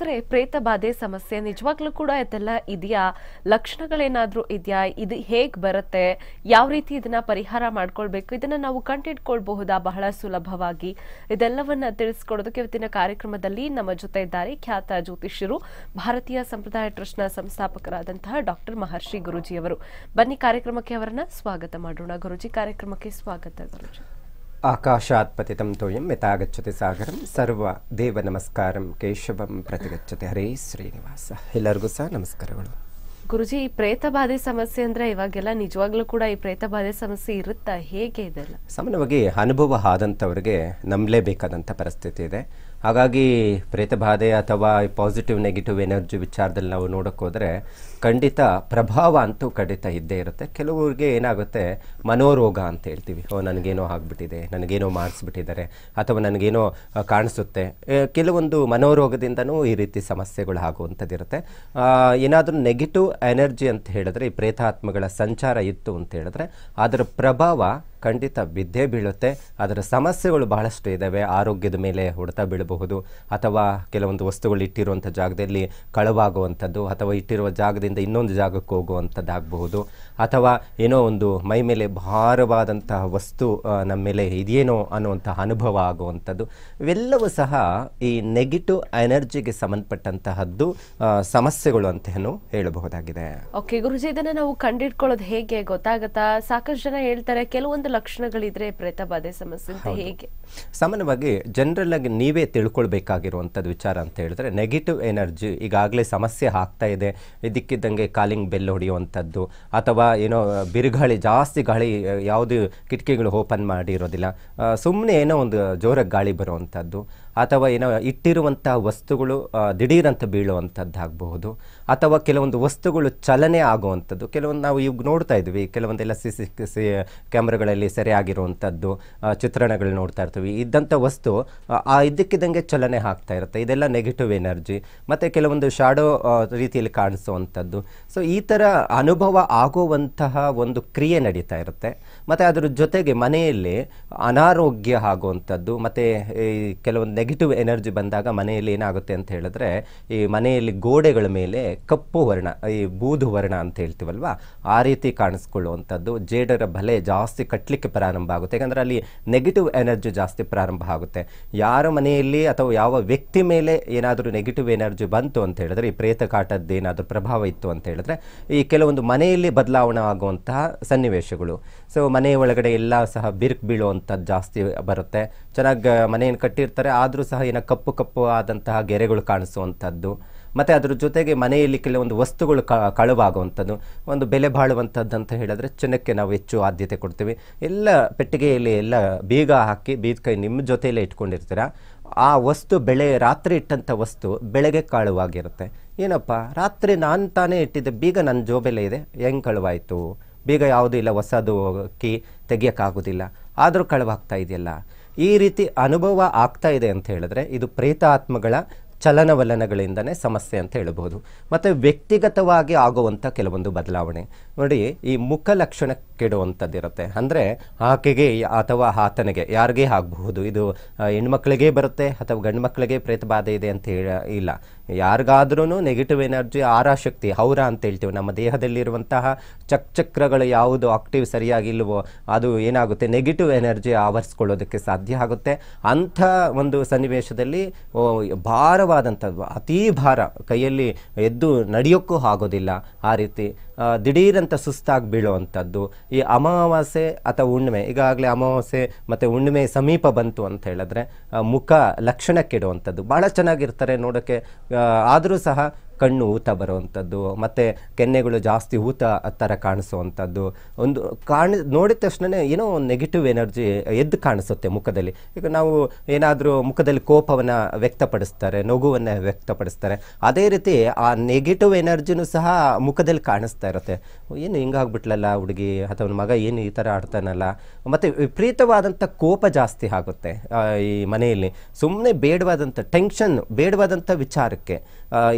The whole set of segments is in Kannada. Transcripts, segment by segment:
ವೀಕ್ಷಕರೇ ಪ್ರೇತ ಬಾಧೆ ಸಮಸ್ಯೆ ನಿಜವಾಗ್ಲೂ ಕೂಡ ಇದೆಲ್ಲ ಇದೆಯಾ ಲಕ್ಷಣಗಳೇನಾದ್ರೂ ಇದೆಯಾ ಇದು ಹೇಗ್ ಬರುತ್ತೆ ಯಾವ ರೀತಿ ಇದನ್ನ ಪರಿಹಾರ ಮಾಡ್ಕೊಳ್ಬೇಕು ಇದನ್ನ ನಾವು ಕಂಡಿಡ್ಕೊಳ್ಬಹುದಾ ಬಹಳ ಸುಲಭವಾಗಿ ಇದೆಲ್ಲವನ್ನ ತಿಳಿಸ್ಕೊಡೋದಕ್ಕೆ ಇವತ್ತಿನ ಕಾರ್ಯಕ್ರಮದಲ್ಲಿ ನಮ್ಮ ಜೊತೆ ಇದ್ದಾರೆ ಖ್ಯಾತ ಜ್ಯೋತಿಷ್ಯರು ಭಾರತೀಯ ಸಂಪ್ರದಾಯ ಟ್ರಸ್ಟ್ನ ಸಂಸ್ಥಾಪಕರಾದಂತಹ ಡಾಕ್ಟರ್ ಮಹರ್ಷಿ ಗುರುಜಿ ಅವರು ಬನ್ನಿ ಕಾರ್ಯಕ್ರಮಕ್ಕೆ ಅವರನ್ನ ಸ್ವಾಗತ ಮಾಡೋಣ ಗುರುಜಿ ಕಾರ್ಯಕ್ರಮಕ್ಕೆ ಸ್ವಾಗತ ಗುರುಜಿ ಆಕಾಶಾತ್ ಪತಿತಂ ತೋಯಂ ಯಥಾಗಚ್ಚತೆ ಸಾಗರಂ ಸರ್ವ ದೇವ ನಮಸ್ಕಾರಂ ಕೇಶವಂ ಪ್ರತಿಗಚ್ಚತೆ ಹರೇ ಶ್ರೀನಿವಾಸ ಎಲ್ಲರಿಗೂ ಸಹ ನಮಸ್ಕಾರಗಳು ಗುರುಜಿ ಈ ಪ್ರೇತ ಬಾಧೆ ಸಮಸ್ಯೆ ಅಂದ್ರೆ ಇವಾಗೆಲ್ಲ ನಿಜವಾಗ್ಲೂ ಕೂಡ ಈ ಪ್ರೇತ ಬಾಧೆ ಸಮಸ್ಯೆ ಇರುತ್ತಾ ಹೇಗೆ ಇದೆಲ್ಲ ಸಾಮಾನ್ಯವಾಗಿ ಅನುಭವ ಆದಂಥವ್ರಿಗೆ ನಂಬಲೇಬೇಕಾದಂಥ ಪರಿಸ್ಥಿತಿ ಇದೆ ಹಾಗಾಗಿ ಪ್ರೇತ ಬಾಧೆ ಅಥವಾ ಪಾಸಿಟಿವ್ ನೆಗೆಟಿವ್ ಎನರ್ಜಿ ವಿಚಾರದಲ್ಲಿ ನಾವು ನೋಡೋಕ್ಕೋದ್ರೆ ಖಂಡಿತ ಪ್ರಭಾವ ಅಂತೂ ಖಂಡಿತ ಇದ್ದೇ ಇರುತ್ತೆ ಕೆಲವರಿಗೆ ಏನಾಗುತ್ತೆ ಮನೋರೋಗ ಅಂತ ಹೇಳ್ತೀವಿ ಓ ನನಗೇನೋ ಆಗಿಬಿಟ್ಟಿದೆ ನನಗೇನೋ ಮಾಡಿಸ್ಬಿಟ್ಟಿದ್ದಾರೆ ಅಥವಾ ನನಗೇನೋ ಕಾಣಿಸುತ್ತೆ ಕೆಲವೊಂದು ಮನೋರೋಗದಿಂದನೂ ಈ ರೀತಿ ಸಮಸ್ಯೆಗಳು ಆಗುವಂಥದ್ದಿರುತ್ತೆ ಏನಾದರೂ ನೆಗೆಟಿವ್ ಎನರ್ಜಿ ಅಂತ ಹೇಳಿದ್ರೆ ಈ ಪ್ರೇತಾತ್ಮಗಳ ಸಂಚಾರ ಇತ್ತು ಅಂತ ಹೇಳಿದ್ರೆ ಅದರ ಪ್ರಭಾವ ಖಂಡಿತ ಬಿದ್ದೇ ಬೀಳುತ್ತೆ ಅದರ ಸಮಸ್ಯೆಗಳು ಬಹಳಷ್ಟು ಇದ್ದಾವೆ ಆರೋಗ್ಯದ ಮೇಲೆ ಹೊಡೆತ ಬೀಳಬಹುದು ಅಥವಾ ಕೆಲವೊಂದು ವಸ್ತುಗಳು ಇಟ್ಟಿರುವಂಥ ಜಾಗದಲ್ಲಿ ಕಳವಾಗುವಂಥದ್ದು ಅಥವಾ ಇಟ್ಟಿರುವ ಜಾಗದಿಂದ ಜಾಗದಿಂದ ಇನ್ನೊಂದು ಜಾಗಕ್ಕೆ ಹೋಗುವಂಥದ್ದಾಗಬಹುದು ಅಥವಾ ಏನೋ ಒಂದು ಮೈ ಮೇಲೆ ಭಾರವಾದಂತಹ ವಸ್ತು ನಮ್ಮ ಮೇಲೆ ಇದೇನೋ ಅನ್ನುವಂತಹ ಅನುಭವ ಆಗುವಂಥದ್ದು ಇವೆಲ್ಲವೂ ಸಹ ಈ ನೆಗೆಟಿವ್ ಎನರ್ಜಿಗೆ ಸಂಬಂಧಪಟ್ಟಂತಹದ್ದು ಸಮಸ್ಯೆಗಳು ಅಂತ ಹೇಳಬಹುದಾಗಿದೆ ಓಕೆ ಗುರುಜಿ ಇದನ್ನು ನಾವು ಕಂಡಿಡ್ಕೊಳ್ಳೋದು ಹೇಗೆ ಗೊತ್ತಾಗತ್ತಾ ಸಾಕಷ್ಟು ಜನ ಹೇಳ್ತಾರೆ ಕೆಲವೊಂದು ಲಕ್ಷಣಗಳಿದ್ರೆ ಪ್ರೇತ ಬಾಧೆ ಸಮಸ್ಯೆ ಅಂತ ಹೇಗೆ ಸಾಮಾನ್ಯವಾಗಿ ಜನರಲ್ ಆಗಿ ನೀವೇ ತಿಳ್ಕೊಳ್ಬೇಕಾಗಿರುವಂಥದ್ದು ವಿಚಾರ ಅಂತ ಹೇಳಿದ್ರೆ ನೆಗೆಟಿವ್ ಎನರ್ಜಿ ಈಗಾಗಲೇ ಸಮಸ್ಯೆ ಆಗ್ತಾ ಇದೆ ಇದಕ್ಕೆ ಇದ್ದಂಗೆ ಕಾಲಿಂಗ್ ಬೆಲ್ ಹೊಡೆಯುವಂಥದ್ದು ಅಥವಾ ಏನೋ ಬಿರುಗಾಳಿ ಜಾಸ್ತಿ ಗಾಳಿ ಯಾವುದು ಕಿಟಕಿಗಳು ಓಪನ್ ಮಾಡಿರೋದಿಲ್ಲ ಸುಮ್ಮನೆ ಏನೋ ಒಂದು ಜೋರಾಗಿ ಗಾಳಿ ಬರುವಂಥದ್ದು ಅಥವಾ ಏನೋ ಇಟ್ಟಿರುವಂಥ ವಸ್ತುಗಳು ದಿಢೀರಂತ ಬೀಳುವಂಥದ್ದಾಗಬಹುದು ಅಥವಾ ಕೆಲವೊಂದು ವಸ್ತುಗಳು ಚಲನೆ ಆಗುವಂಥದ್ದು ಕೆಲವೊಂದು ನಾವು ಈಗ ನೋಡ್ತಾ ಇದ್ವಿ ಕೆಲವೊಂದೆಲ್ಲ ಸಿ ಸಿ ಸಿ ಕ್ಯಾಮ್ರಾಗಳಲ್ಲಿ ಆಗಿರುವಂಥದ್ದು ಚಿತ್ರಣಗಳು ನೋಡ್ತಾ ಇರ್ತೀವಿ ಇದ್ದಂಥ ವಸ್ತು ಆ ಇದಕ್ಕಿದ್ದಂಗೆ ಚಲನೆ ಆಗ್ತಾ ಇರುತ್ತೆ ಇದೆಲ್ಲ ನೆಗೆಟಿವ್ ಎನರ್ಜಿ ಮತ್ತು ಕೆಲವೊಂದು ಶಾಡೋ ರೀತಿಯಲ್ಲಿ ಕಾಣಿಸುವಂಥದ್ದು ಸೊ ಈ ಥರ ಅನುಭವ ಆಗುವಂತಹ ಒಂದು ಕ್ರಿಯೆ ನಡೀತಾ ಇರುತ್ತೆ ಮತ್ತು ಅದರ ಜೊತೆಗೆ ಮನೆಯಲ್ಲಿ ಅನಾರೋಗ್ಯ ಆಗುವಂಥದ್ದು ಮತ್ತು ಈ ಕೆಲವೊಂದು ನೆಗೆಟಿವ್ ಎನರ್ಜಿ ಬಂದಾಗ ಮನೆಯಲ್ಲಿ ಏನಾಗುತ್ತೆ ಅಂತ ಹೇಳಿದ್ರೆ ಈ ಮನೆಯಲ್ಲಿ ಗೋಡೆಗಳ ಮೇಲೆ ಕಪ್ಪು ವರ್ಣ ಈ ಬೂದು ವರ್ಣ ಅಂತ ಹೇಳ್ತೀವಲ್ವ ಆ ರೀತಿ ಕಾಣಿಸ್ಕೊಳ್ಳುವಂಥದ್ದು ಜೇಡರ ಬಲೆ ಜಾಸ್ತಿ ಕಟ್ಟಲಿಕ್ಕೆ ಪ್ರಾರಂಭ ಆಗುತ್ತೆ ಯಾಕಂದರೆ ಅಲ್ಲಿ ನೆಗೆಟಿವ್ ಎನರ್ಜಿ ಜಾಸ್ತಿ ಪ್ರಾರಂಭ ಆಗುತ್ತೆ ಯಾರ ಮನೆಯಲ್ಲಿ ಅಥವಾ ಯಾವ ವ್ಯಕ್ತಿ ಮೇಲೆ ಏನಾದರೂ ನೆಗೆಟಿವ್ ಎನರ್ಜಿ ಬಂತು ಅಂತ ಹೇಳಿದ್ರೆ ಈ ಪ್ರೇತ ಕಾಟದ್ದು ಏನಾದರೂ ಪ್ರಭಾವ ಇತ್ತು ಅಂತ ಹೇಳಿದ್ರೆ ಈ ಕೆಲವೊಂದು ಮನೆಯಲ್ಲಿ ಬದಲಾವಣೆ ಆಗುವಂತಹ ಸನ್ನಿವೇಶಗಳು ಸೊ ಮನೆಯ ಒಳಗಡೆ ಎಲ್ಲ ಸಹ ಬಿರುಕು ಬೀಳುವಂಥದ್ದು ಜಾಸ್ತಿ ಬರುತ್ತೆ ಚೆನ್ನಾಗಿ ಮನೆಯನ್ನು ಕಟ್ಟಿರ್ತಾರೆ ಆದರೂ ಸಹ ಏನೋ ಕಪ್ಪು ಕಪ್ಪು ಆದಂತಹ ಗೆರೆಗಳು ಕಾಣಿಸುವಂಥದ್ದು ಮತ್ತು ಅದ್ರ ಜೊತೆಗೆ ಮನೆಯಲ್ಲಿ ಕೆಲವೊಂದು ವಸ್ತುಗಳು ಕ ಕಳುವಾಗುವಂಥದ್ದು ಒಂದು ಬೆಲೆ ಬಾಳುವಂಥದ್ದು ಅಂತ ಹೇಳಿದ್ರೆ ಚೆನ್ನಕ್ಕೆ ನಾವು ಹೆಚ್ಚು ಆದ್ಯತೆ ಕೊಡ್ತೀವಿ ಎಲ್ಲ ಪೆಟ್ಟಿಗೆಯಲ್ಲಿ ಎಲ್ಲ ಬೀಗ ಹಾಕಿ ಕೈ ನಿಮ್ಮ ಜೊತೆಯಲ್ಲೇ ಇಟ್ಕೊಂಡಿರ್ತೀರ ಆ ವಸ್ತು ಬೆಳೆ ರಾತ್ರಿ ಇಟ್ಟಂಥ ವಸ್ತು ಬೆಳೆಗೆ ಕಾಳುವಾಗಿರುತ್ತೆ ಏನಪ್ಪ ರಾತ್ರಿ ನಾನು ತಾನೇ ಇಟ್ಟಿದ್ದೆ ಬೀಗ ನನ್ನ ಜೋಬೆಲೆ ಇದೆ ಹೆಂಗೆ ಕಳುವಾಯಿತು ಬೇಗ ಯಾವುದೂ ಇಲ್ಲ ಹೊಸದು ಕೀ ತೆಗಿಯೋಕ್ಕಾಗೋದಿಲ್ಲ ಆದರೂ ಕಳವಾಗ್ತಾ ಇದೆಯಲ್ಲ ಈ ರೀತಿ ಅನುಭವ ಆಗ್ತಾ ಇದೆ ಅಂತ ಹೇಳಿದ್ರೆ ಇದು ಪ್ರೇತಾತ್ಮಗಳ ಆತ್ಮಗಳ ಚಲನವಲನಗಳಿಂದನೇ ಸಮಸ್ಯೆ ಅಂತ ಹೇಳ್ಬೋದು ಮತ್ತು ವ್ಯಕ್ತಿಗತವಾಗಿ ಆಗುವಂಥ ಕೆಲವೊಂದು ಬದಲಾವಣೆ ನೋಡಿ ಈ ಮುಖ ಲಕ್ಷಣ ಕೆಡುವಂಥದ್ದಿರುತ್ತೆ ಅಂದರೆ ಆಕೆಗೆ ಅಥವಾ ಆತನಿಗೆ ಯಾರಿಗೇ ಆಗಬಹುದು ಇದು ಹೆಣ್ಮಕ್ಳಿಗೆ ಬರುತ್ತೆ ಅಥವಾ ಗಂಡು ಮಕ್ಕಳಿಗೆ ಪ್ರೇತ ಬಾಧೆ ಇದೆ ಅಂತ ಹೇಳ ಇಲ್ಲ ಯಾರಿಗಾದ್ರೂ ನೆಗೆಟಿವ್ ಎನರ್ಜಿ ಆರಾಶಕ್ತಿ ಹೌರ ಅಂತ ಹೇಳ್ತೀವಿ ನಮ್ಮ ದೇಹದಲ್ಲಿರುವಂತಹ ಚಕ್ಚಕ್ರಗಳು ಯಾವುದು ಆಕ್ಟಿವ್ ಸರಿಯಾಗಿಲ್ವೋ ಅದು ಏನಾಗುತ್ತೆ ನೆಗೆಟಿವ್ ಎನರ್ಜಿ ಆವರಿಸ್ಕೊಳ್ಳೋದಕ್ಕೆ ಸಾಧ್ಯ ಆಗುತ್ತೆ ಅಂಥ ಒಂದು ಸನ್ನಿವೇಶದಲ್ಲಿ ಭಾರವಾದಂಥದ್ದು ಅತೀ ಭಾರ ಕೈಯಲ್ಲಿ ಎದ್ದು ನಡೆಯೋಕ್ಕೂ ಆಗೋದಿಲ್ಲ ಆ ರೀತಿ ದಿಢೀರಂತ ಸುಸ್ತಾಗಿ ಬೀಳುವಂಥದ್ದು ಈ ಅಮಾವಾಸ್ಯೆ ಅಥವಾ ಹುಣ್ಣಿಮೆ ಈಗಾಗಲೇ ಅಮಾವಾಸ್ಯೆ ಮತ್ತು ಹುಣ್ಣಿಮೆ ಸಮೀಪ ಬಂತು ಅಂತ ಹೇಳಿದ್ರೆ ಮುಖ ಲಕ್ಷಣಕ್ಕಿಡುವಂಥದ್ದು ಭಾಳ ಚೆನ್ನಾಗಿರ್ತಾರೆ ನೋಡೋಕ್ಕೆ ಆದರೂ ಸಹ ಕಣ್ಣು ಊತ ಬರುವಂಥದ್ದು ಮತ್ತು ಕೆನ್ನೆಗಳು ಜಾಸ್ತಿ ಊತ ಥರ ಕಾಣಿಸುವಂಥದ್ದು ಒಂದು ಕಾಣ ನೋಡಿದ ತಕ್ಷಣ ಏನೋ ಒಂದು ನೆಗೆಟಿವ್ ಎನರ್ಜಿ ಎದ್ದು ಕಾಣಿಸುತ್ತೆ ಮುಖದಲ್ಲಿ ಈಗ ನಾವು ಏನಾದರೂ ಮುಖದಲ್ಲಿ ಕೋಪವನ್ನು ವ್ಯಕ್ತಪಡಿಸ್ತಾರೆ ನಗುವನ್ನು ವ್ಯಕ್ತಪಡಿಸ್ತಾರೆ ಅದೇ ರೀತಿ ಆ ನೆಗೆಟಿವ್ ಎನರ್ಜಿನೂ ಸಹ ಮುಖದಲ್ಲಿ ಕಾಣಿಸ್ತಾ ಇರುತ್ತೆ ಏನು ಹಿಂಗಾಗ್ಬಿಟ್ಲಲ್ಲ ಹುಡುಗಿ ಅಥವಾ ಮಗ ಏನು ಈ ಥರ ಆಡ್ತಾನಲ್ಲ ಮತ್ತು ವಿಪರೀತವಾದಂಥ ಕೋಪ ಜಾಸ್ತಿ ಆಗುತ್ತೆ ಈ ಮನೆಯಲ್ಲಿ ಸುಮ್ಮನೆ ಬೇಡವಾದಂಥ ಟೆನ್ಷನ್ ಬೇಡವಾದಂಥ ವಿಚಾರಕ್ಕೆ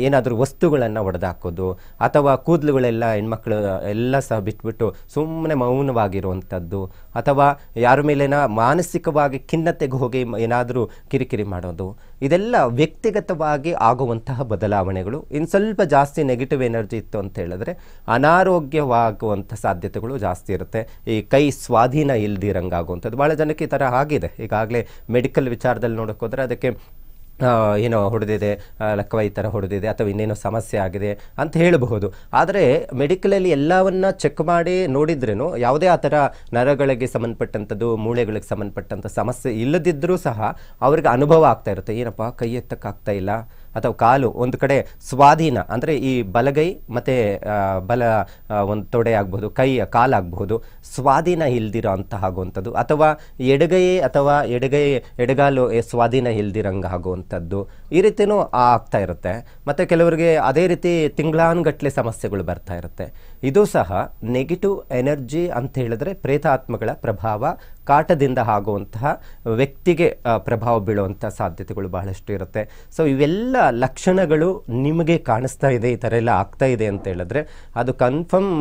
ಏನಾದರೂ ವಸ್ತುಗಳನ್ನು ಒಡೆದಾಕೋದು ಅಥವಾ ಕೂದಲುಗಳೆಲ್ಲ ಹೆಣ್ಮಕ್ಳು ಎಲ್ಲ ಸಹ ಬಿಟ್ಬಿಟ್ಟು ಸುಮ್ಮನೆ ಮೌನವಾಗಿರುವಂಥದ್ದು ಅಥವಾ ಯಾರ ಮೇಲೇನ ಮಾನಸಿಕವಾಗಿ ಖಿನ್ನತೆಗೆ ಹೋಗಿ ಏನಾದರೂ ಕಿರಿಕಿರಿ ಮಾಡೋದು ಇದೆಲ್ಲ ವ್ಯಕ್ತಿಗತವಾಗಿ ಆಗುವಂತಹ ಬದಲಾವಣೆಗಳು ಇನ್ನು ಸ್ವಲ್ಪ ಜಾಸ್ತಿ ನೆಗೆಟಿವ್ ಎನರ್ಜಿ ಇತ್ತು ಅಂತ ಹೇಳಿದ್ರೆ ಅನಾರೋಗ್ಯವಾಗುವಂಥ ಸಾಧ್ಯತೆಗಳು ಜಾಸ್ತಿ ಇರುತ್ತೆ ಈ ಕೈ ಸ್ವಾಧೀನ ಇಲ್ದಿರಂಗಾಗುವಂಥದ್ದು ಭಾಳ ಜನಕ್ಕೆ ಈ ಥರ ಆಗಿದೆ ಈಗಾಗಲೇ ಮೆಡಿಕಲ್ ವಿಚಾರದಲ್ಲಿ ನೋಡೋಕ್ಕೋದ್ರೆ ಅದಕ್ಕೆ ಏನೋ ಹೊಡೆದಿದೆ ಲಕ್ಕವ ಈ ಥರ ಹೊಡೆದಿದೆ ಅಥವಾ ಇನ್ನೇನೋ ಸಮಸ್ಯೆ ಆಗಿದೆ ಅಂತ ಹೇಳಬಹುದು ಆದರೆ ಮೆಡಿಕಲಲ್ಲಿ ಎಲ್ಲವನ್ನು ಚೆಕ್ ಮಾಡಿ ನೋಡಿದ್ರೂ ಯಾವುದೇ ಆ ಥರ ನರಗಳಿಗೆ ಸಂಬಂಧಪಟ್ಟಂಥದ್ದು ಮೂಳೆಗಳಿಗೆ ಸಂಬಂಧಪಟ್ಟಂಥ ಸಮಸ್ಯೆ ಇಲ್ಲದಿದ್ದರೂ ಸಹ ಅವ್ರಿಗೆ ಅನುಭವ ಆಗ್ತಾ ಇರುತ್ತೆ ಏನಪ್ಪ ಕೈ ಎತ್ತಕ್ಕಾಗ್ತಾ ಇಲ್ಲ ಅಥವಾ ಕಾಲು ಒಂದು ಕಡೆ ಸ್ವಾಧೀನ ಅಂದರೆ ಈ ಬಲಗೈ ಮತ್ತು ಬಲ ಒಂದು ತೊಡೆ ಆಗ್ಬೋದು ಕೈಯ ಕಾಲಾಗ್ಬೋದು ಸ್ವಾಧೀನ ಇಲ್ದಿರೋ ಅಂತ ಆಗುವಂಥದ್ದು ಅಥವಾ ಎಡಗೈ ಅಥವಾ ಎಡಗೈ ಎಡಗಾಲು ಸ್ವಾಧೀನ ಇಲ್ದಿರಂಗೆ ಆಗುವಂಥದ್ದು ಈ ರೀತಿಯೂ ಆಗ್ತಾ ಇರುತ್ತೆ ಮತ್ತು ಕೆಲವರಿಗೆ ಅದೇ ರೀತಿ ತಿಂಗಳಾನುಗಟ್ಟಲೆ ಸಮಸ್ಯೆಗಳು ಬರ್ತಾ ಇರುತ್ತೆ ಇದು ಸಹ ನೆಗೆಟಿವ್ ಎನರ್ಜಿ ಅಂತ ಹೇಳಿದ್ರೆ ಪ್ರೇತಾತ್ಮಗಳ ಪ್ರಭಾವ ಕಾಟದಿಂದ ಆಗುವಂತಹ ವ್ಯಕ್ತಿಗೆ ಪ್ರಭಾವ ಬೀಳುವಂಥ ಸಾಧ್ಯತೆಗಳು ಬಹಳಷ್ಟು ಇರುತ್ತೆ ಸೊ ಇವೆಲ್ಲ ಲಕ್ಷಣಗಳು ನಿಮಗೆ ಕಾಣಿಸ್ತಾ ಇದೆ ಈ ಥರ ಎಲ್ಲ ಆಗ್ತಾ ಇದೆ ಅಂತ ಹೇಳಿದ್ರೆ ಅದು ಕನ್ಫರ್ಮ್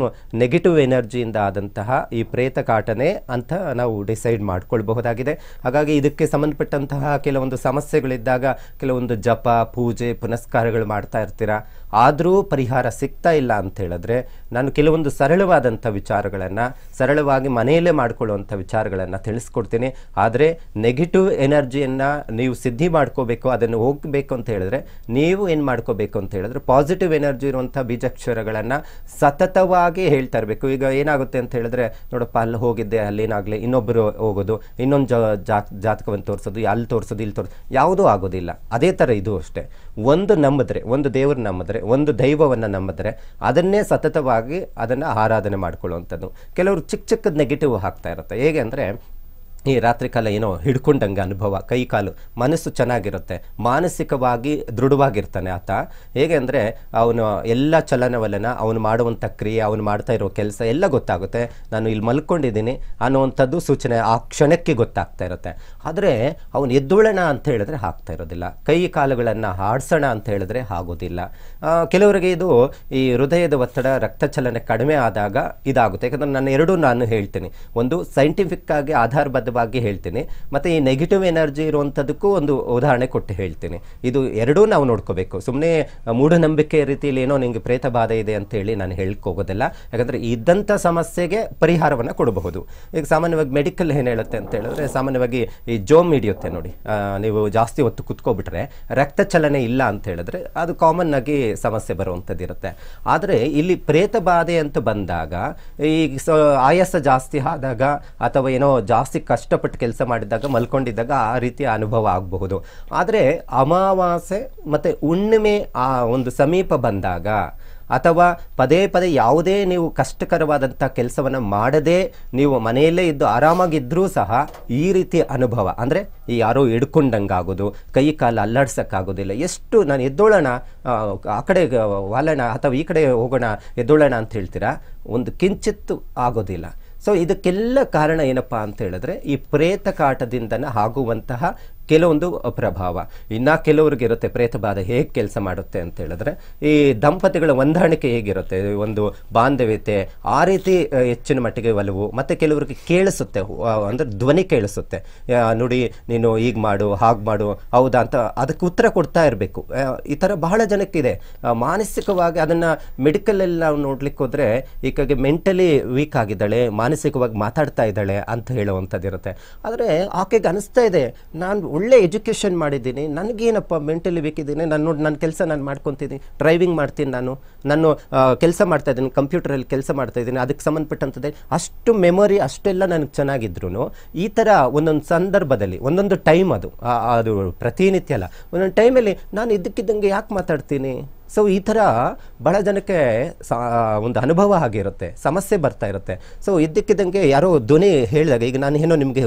ನೆಗೆಟಿವ್ ಎನರ್ಜಿಯಿಂದ ಆದಂತಹ ಈ ಪ್ರೇತ ಕಾಟನೆ ಅಂತ ನಾವು ಡಿಸೈಡ್ ಮಾಡ್ಕೊಳ್ಬಹುದಾಗಿದೆ ಹಾಗಾಗಿ ಇದಕ್ಕೆ ಸಂಬಂಧಪಟ್ಟಂತಹ ಕೆಲವೊಂದು ಸಮಸ್ಯೆಗಳಿದ್ದಾಗ ಕೆಲವೊಂದು ಜಪ ಪೂಜೆ ಪುನಸ್ಕಾರಗಳು ಮಾಡ್ತಾ ಇರ್ತೀರಾ ಆದರೂ ಪರಿಹಾರ ಸಿಗ್ತಾ ಇಲ್ಲ ಅಂತ ಹೇಳಿದ್ರೆ ನಾನು ಕೆಲವೊಂದು ಸರಳವಾದಂಥ ವಿಚಾರಗಳನ್ನು ಸರಳವಾಗಿ ಮನೆಯಲ್ಲೇ ಮಾಡಿಕೊಳ್ಳುವಂಥ ವಿಚಾರಗಳನ್ನು ತಿಳಿಸ್ಕೊಡ್ತೀನಿ ಆದರೆ ನೆಗೆಟಿವ್ ಎನರ್ಜಿಯನ್ನು ನೀವು ಸಿದ್ಧಿ ಮಾಡ್ಕೋಬೇಕು ಅದನ್ನು ಹೋಗಬೇಕು ಅಂತ ಹೇಳಿದ್ರೆ ನೀವು ಏನು ಮಾಡ್ಕೋಬೇಕು ಅಂತ ಹೇಳಿದ್ರೆ ಪಾಸಿಟಿವ್ ಎನರ್ಜಿ ಇರುವಂಥ ಬೀಜಕ್ಷರಗಳನ್ನು ಸತತವಾಗಿ ಹೇಳ್ತಾ ಇರಬೇಕು ಈಗ ಏನಾಗುತ್ತೆ ಅಂತ ಹೇಳಿದ್ರೆ ನೋಡಪ್ಪ ಅಲ್ಲಿ ಹೋಗಿದ್ದೆ ಅಲ್ಲೇನಾಗಲಿ ಇನ್ನೊಬ್ಬರು ಹೋಗೋದು ಇನ್ನೊಂದು ಜಾ ಜಾತಕವನ್ನು ತೋರಿಸೋದು ಅಲ್ಲಿ ತೋರಿಸೋದು ಇಲ್ಲಿ ತೋರಿಸೋದು ಯಾವುದೂ ಆಗೋದಿಲ್ಲ ಅದೇ ಥರ ಇದು ಅಷ್ಟೇ ಒಂದು ನಂಬಿದ್ರೆ ಒಂದು ದೇವರು ನಂಬಿದ್ರೆ ಒಂದು ದೈವವನ್ನು ನಂಬಿದ್ರೆ ಅದನ್ನೇ ಸತತವಾಗಿ ಅದನ್ನು ಆರಾಧನೆ ಮಾಡ್ಕೊಳ್ಳುವಂಥದ್ದು ಕೆಲವರು ಚಿಕ್ಕ ಚಿಕ್ಕ ನೆಗೆಟಿವ್ ಹಾಕ್ತಾ ಇರುತ್ತೆ ಹೇಗೆ ಅಂದರೆ ಈ ರಾತ್ರಿ ಕಾಲ ಏನೋ ಹಿಡ್ಕೊಂಡಂಗೆ ಅನುಭವ ಕೈ ಕಾಲು ಮನಸ್ಸು ಚೆನ್ನಾಗಿರುತ್ತೆ ಮಾನಸಿಕವಾಗಿ ದೃಢವಾಗಿರ್ತಾನೆ ಆತ ಹೇಗೆ ಅಂದರೆ ಅವನು ಎಲ್ಲ ಚಲನವಲನ ಅವನು ಮಾಡುವಂಥ ಕ್ರಿಯೆ ಅವನು ಮಾಡ್ತಾ ಇರೋ ಕೆಲಸ ಎಲ್ಲ ಗೊತ್ತಾಗುತ್ತೆ ನಾನು ಇಲ್ಲಿ ಮಲ್ಕೊಂಡಿದ್ದೀನಿ ಅನ್ನೋವಂಥದ್ದು ಸೂಚನೆ ಆ ಕ್ಷಣಕ್ಕೆ ಗೊತ್ತಾಗ್ತಾ ಇರುತ್ತೆ ಆದರೆ ಅವನು ಎದ್ದೊಳೋಣ ಅಂತ ಹೇಳಿದ್ರೆ ಆಗ್ತಾ ಇರೋದಿಲ್ಲ ಕೈ ಕಾಲುಗಳನ್ನು ಹಾಡಿಸೋಣ ಅಂತ ಹೇಳಿದ್ರೆ ಆಗೋದಿಲ್ಲ ಕೆಲವರಿಗೆ ಇದು ಈ ಹೃದಯದ ಒತ್ತಡ ರಕ್ತ ಚಲನೆ ಕಡಿಮೆ ಆದಾಗ ಇದಾಗುತ್ತೆ ಯಾಕಂದರೆ ನಾನು ಎರಡೂ ನಾನು ಹೇಳ್ತೀನಿ ಒಂದು ಸೈಂಟಿಫಿಕ್ಕಾಗಿ ಆಧಾರಬದ್ಧ ಅದರ ಬಗ್ಗೆ ಹೇಳ್ತೇನೆ ಮತ್ತು ಈ ನೆಗೆಟಿವ್ ಎನರ್ಜಿ ಇರುವಂಥದ್ದಕ್ಕೂ ಒಂದು ಉದಾಹರಣೆ ಕೊಟ್ಟು ಹೇಳ್ತೇನೆ ಇದು ಎರಡೂ ನಾವು ನೋಡ್ಕೋಬೇಕು ಸುಮ್ಮನೆ ಮೂಢನಂಬಿಕೆ ರೀತಿಯಲ್ಲಿ ಏನೋ ನಿಮಗೆ ಪ್ರೇತ ಬಾಧೆ ಇದೆ ಅಂತೇಳಿ ನಾನು ಹೇಳ್ಕೋಗೋದಿಲ್ಲ ಯಾಕಂದರೆ ಇದ್ದಂಥ ಸಮಸ್ಯೆಗೆ ಪರಿಹಾರವನ್ನು ಕೊಡಬಹುದು ಈಗ ಸಾಮಾನ್ಯವಾಗಿ ಮೆಡಿಕಲ್ ಏನು ಹೇಳುತ್ತೆ ಅಂತ ಹೇಳಿದ್ರೆ ಸಾಮಾನ್ಯವಾಗಿ ಈ ಜೋಮ್ ಹಿಡಿಯುತ್ತೆ ನೋಡಿ ನೀವು ಜಾಸ್ತಿ ಹೊತ್ತು ಕುತ್ಕೊಬಿಟ್ರೆ ರಕ್ತ ಚಲನೆ ಇಲ್ಲ ಅಂತ ಹೇಳಿದ್ರೆ ಅದು ಕಾಮನ್ ಆಗಿ ಸಮಸ್ಯೆ ಬರುವಂಥದ್ದು ಇರುತ್ತೆ ಆದರೆ ಇಲ್ಲಿ ಪ್ರೇತ ಬಾಧೆ ಅಂತ ಬಂದಾಗ ಈ ಆಯಾಸ ಜಾಸ್ತಿ ಆದಾಗ ಅಥವಾ ಏನೋ ಜಾಸ್ತಿ ಕಷ್ಟ ಕಷ್ಟಪಟ್ಟು ಕೆಲಸ ಮಾಡಿದಾಗ ಮಲ್ಕೊಂಡಿದ್ದಾಗ ಆ ರೀತಿಯ ಅನುಭವ ಆಗಬಹುದು ಆದರೆ ಅಮಾವಾಸೆ ಮತ್ತು ಹುಣ್ಣಿಮೆ ಆ ಒಂದು ಸಮೀಪ ಬಂದಾಗ ಅಥವಾ ಪದೇ ಪದೇ ಯಾವುದೇ ನೀವು ಕಷ್ಟಕರವಾದಂಥ ಕೆಲಸವನ್ನು ಮಾಡದೇ ನೀವು ಮನೆಯಲ್ಲೇ ಇದ್ದು ಆರಾಮಾಗಿದ್ದರೂ ಸಹ ಈ ರೀತಿ ಅನುಭವ ಅಂದರೆ ಯಾರೋ ಆಗೋದು ಕೈ ಕಾಲು ಅಲ್ಲಾಡ್ಸೋಕ್ಕಾಗೋದಿಲ್ಲ ಎಷ್ಟು ನಾನು ಎದ್ದೋಳೋಣ ಆ ಕಡೆ ವಾಲೋಣ ಅಥವಾ ಈ ಕಡೆ ಹೋಗೋಣ ಎದ್ದೋಳೋಣ ಅಂತ ಹೇಳ್ತೀರಾ ಒಂದು ಕಿಂಚಿತ್ತು ಆಗೋದಿಲ್ಲ ಸೊ ಇದಕ್ಕೆಲ್ಲ ಕಾರಣ ಏನಪ್ಪ ಅಂತ ಹೇಳಿದ್ರೆ ಈ ಪ್ರೇತ ಕಾಟದಿಂದನ ಆಗುವಂತಹ ಕೆಲವೊಂದು ಪ್ರಭಾವ ಇನ್ನು ಕೆಲವ್ರಿಗೆ ಇರುತ್ತೆ ಪ್ರೇತ ಹೇಗೆ ಕೆಲಸ ಮಾಡುತ್ತೆ ಅಂತ ಹೇಳಿದ್ರೆ ಈ ದಂಪತಿಗಳ ಹೊಂದಾಣಿಕೆ ಹೇಗಿರುತ್ತೆ ಒಂದು ಬಾಂಧವ್ಯತೆ ಆ ರೀತಿ ಹೆಚ್ಚಿನ ಮಟ್ಟಿಗೆ ಒಲವು ಮತ್ತು ಕೆಲವರಿಗೆ ಕೇಳಿಸುತ್ತೆ ಅಂದರೆ ಧ್ವನಿ ಕೇಳಿಸುತ್ತೆ ನೋಡಿ ನೀನು ಈಗ ಮಾಡು ಹಾಗೆ ಮಾಡು ಹೌದಾ ಅಂತ ಅದಕ್ಕೆ ಉತ್ತರ ಕೊಡ್ತಾ ಇರಬೇಕು ಈ ಥರ ಬಹಳ ಜನಕ್ಕಿದೆ ಮಾನಸಿಕವಾಗಿ ಅದನ್ನು ಮೆಡಿಕಲಲ್ಲಿ ನಾವು ನೋಡ್ಲಿಕ್ಕೆ ಹೋದರೆ ಈಕಾಗೆ ಮೆಂಟಲಿ ವೀಕ್ ಆಗಿದ್ದಾಳೆ ಮಾನಸಿಕವಾಗಿ ಮಾತಾಡ್ತಾ ಇದ್ದಾಳೆ ಅಂತ ಹೇಳುವಂಥದ್ದು ಆದರೆ ಆಕೆಗೆ ಅನಿಸ್ತಾ ಇದೆ ನಾನು ಒಳ್ಳೆ ಎಜುಕೇಷನ್ ಮಾಡಿದ್ದೀನಿ ನನಗೇನಪ್ಪ ಮೆಂಟಲಿ ಬೇಕಿದ್ದೀನಿ ನಾನು ನೋಡಿ ನನ್ನ ಕೆಲಸ ನಾನು ಮಾಡ್ಕೊತೀನಿ ಡ್ರೈವಿಂಗ್ ಮಾಡ್ತೀನಿ ನಾನು ನಾನು ಕೆಲಸ ಮಾಡ್ತಾ ಇದ್ದೀನಿ ಕಂಪ್ಯೂಟ್ರಲ್ಲಿ ಕೆಲಸ ಮಾಡ್ತಾ ಇದ್ದೀನಿ ಅದಕ್ಕೆ ಸಂಬಂಧಪಟ್ಟಂಥದ್ದೇ ಅಷ್ಟು ಮೆಮೊರಿ ಅಷ್ಟೆಲ್ಲ ನನಗೆ ಚೆನ್ನಾಗಿದ್ರು ಈ ಥರ ಒಂದೊಂದು ಸಂದರ್ಭದಲ್ಲಿ ಒಂದೊಂದು ಟೈಮ್ ಅದು ಅದು ಪ್ರತಿನಿತ್ಯ ಅಲ್ಲ ಒಂದೊಂದು ಟೈಮಲ್ಲಿ ನಾನು ಇದಕ್ಕಿದ್ದಂಗೆ ಯಾಕೆ ಮಾತಾಡ್ತೀನಿ ಸೊ ಈ ಥರ ಬಹಳ ಜನಕ್ಕೆ ಒಂದು ಅನುಭವ ಆಗಿರುತ್ತೆ ಸಮಸ್ಯೆ ಬರ್ತಾ ಇರುತ್ತೆ ಸೊ ಇದ್ದಕ್ಕಿದ್ದಂಗೆ ಯಾರೋ ಧ್ವನಿ ಹೇಳಿದಾಗ ಈಗ ನಾನು ಏನೋ ನಿಮಗೆ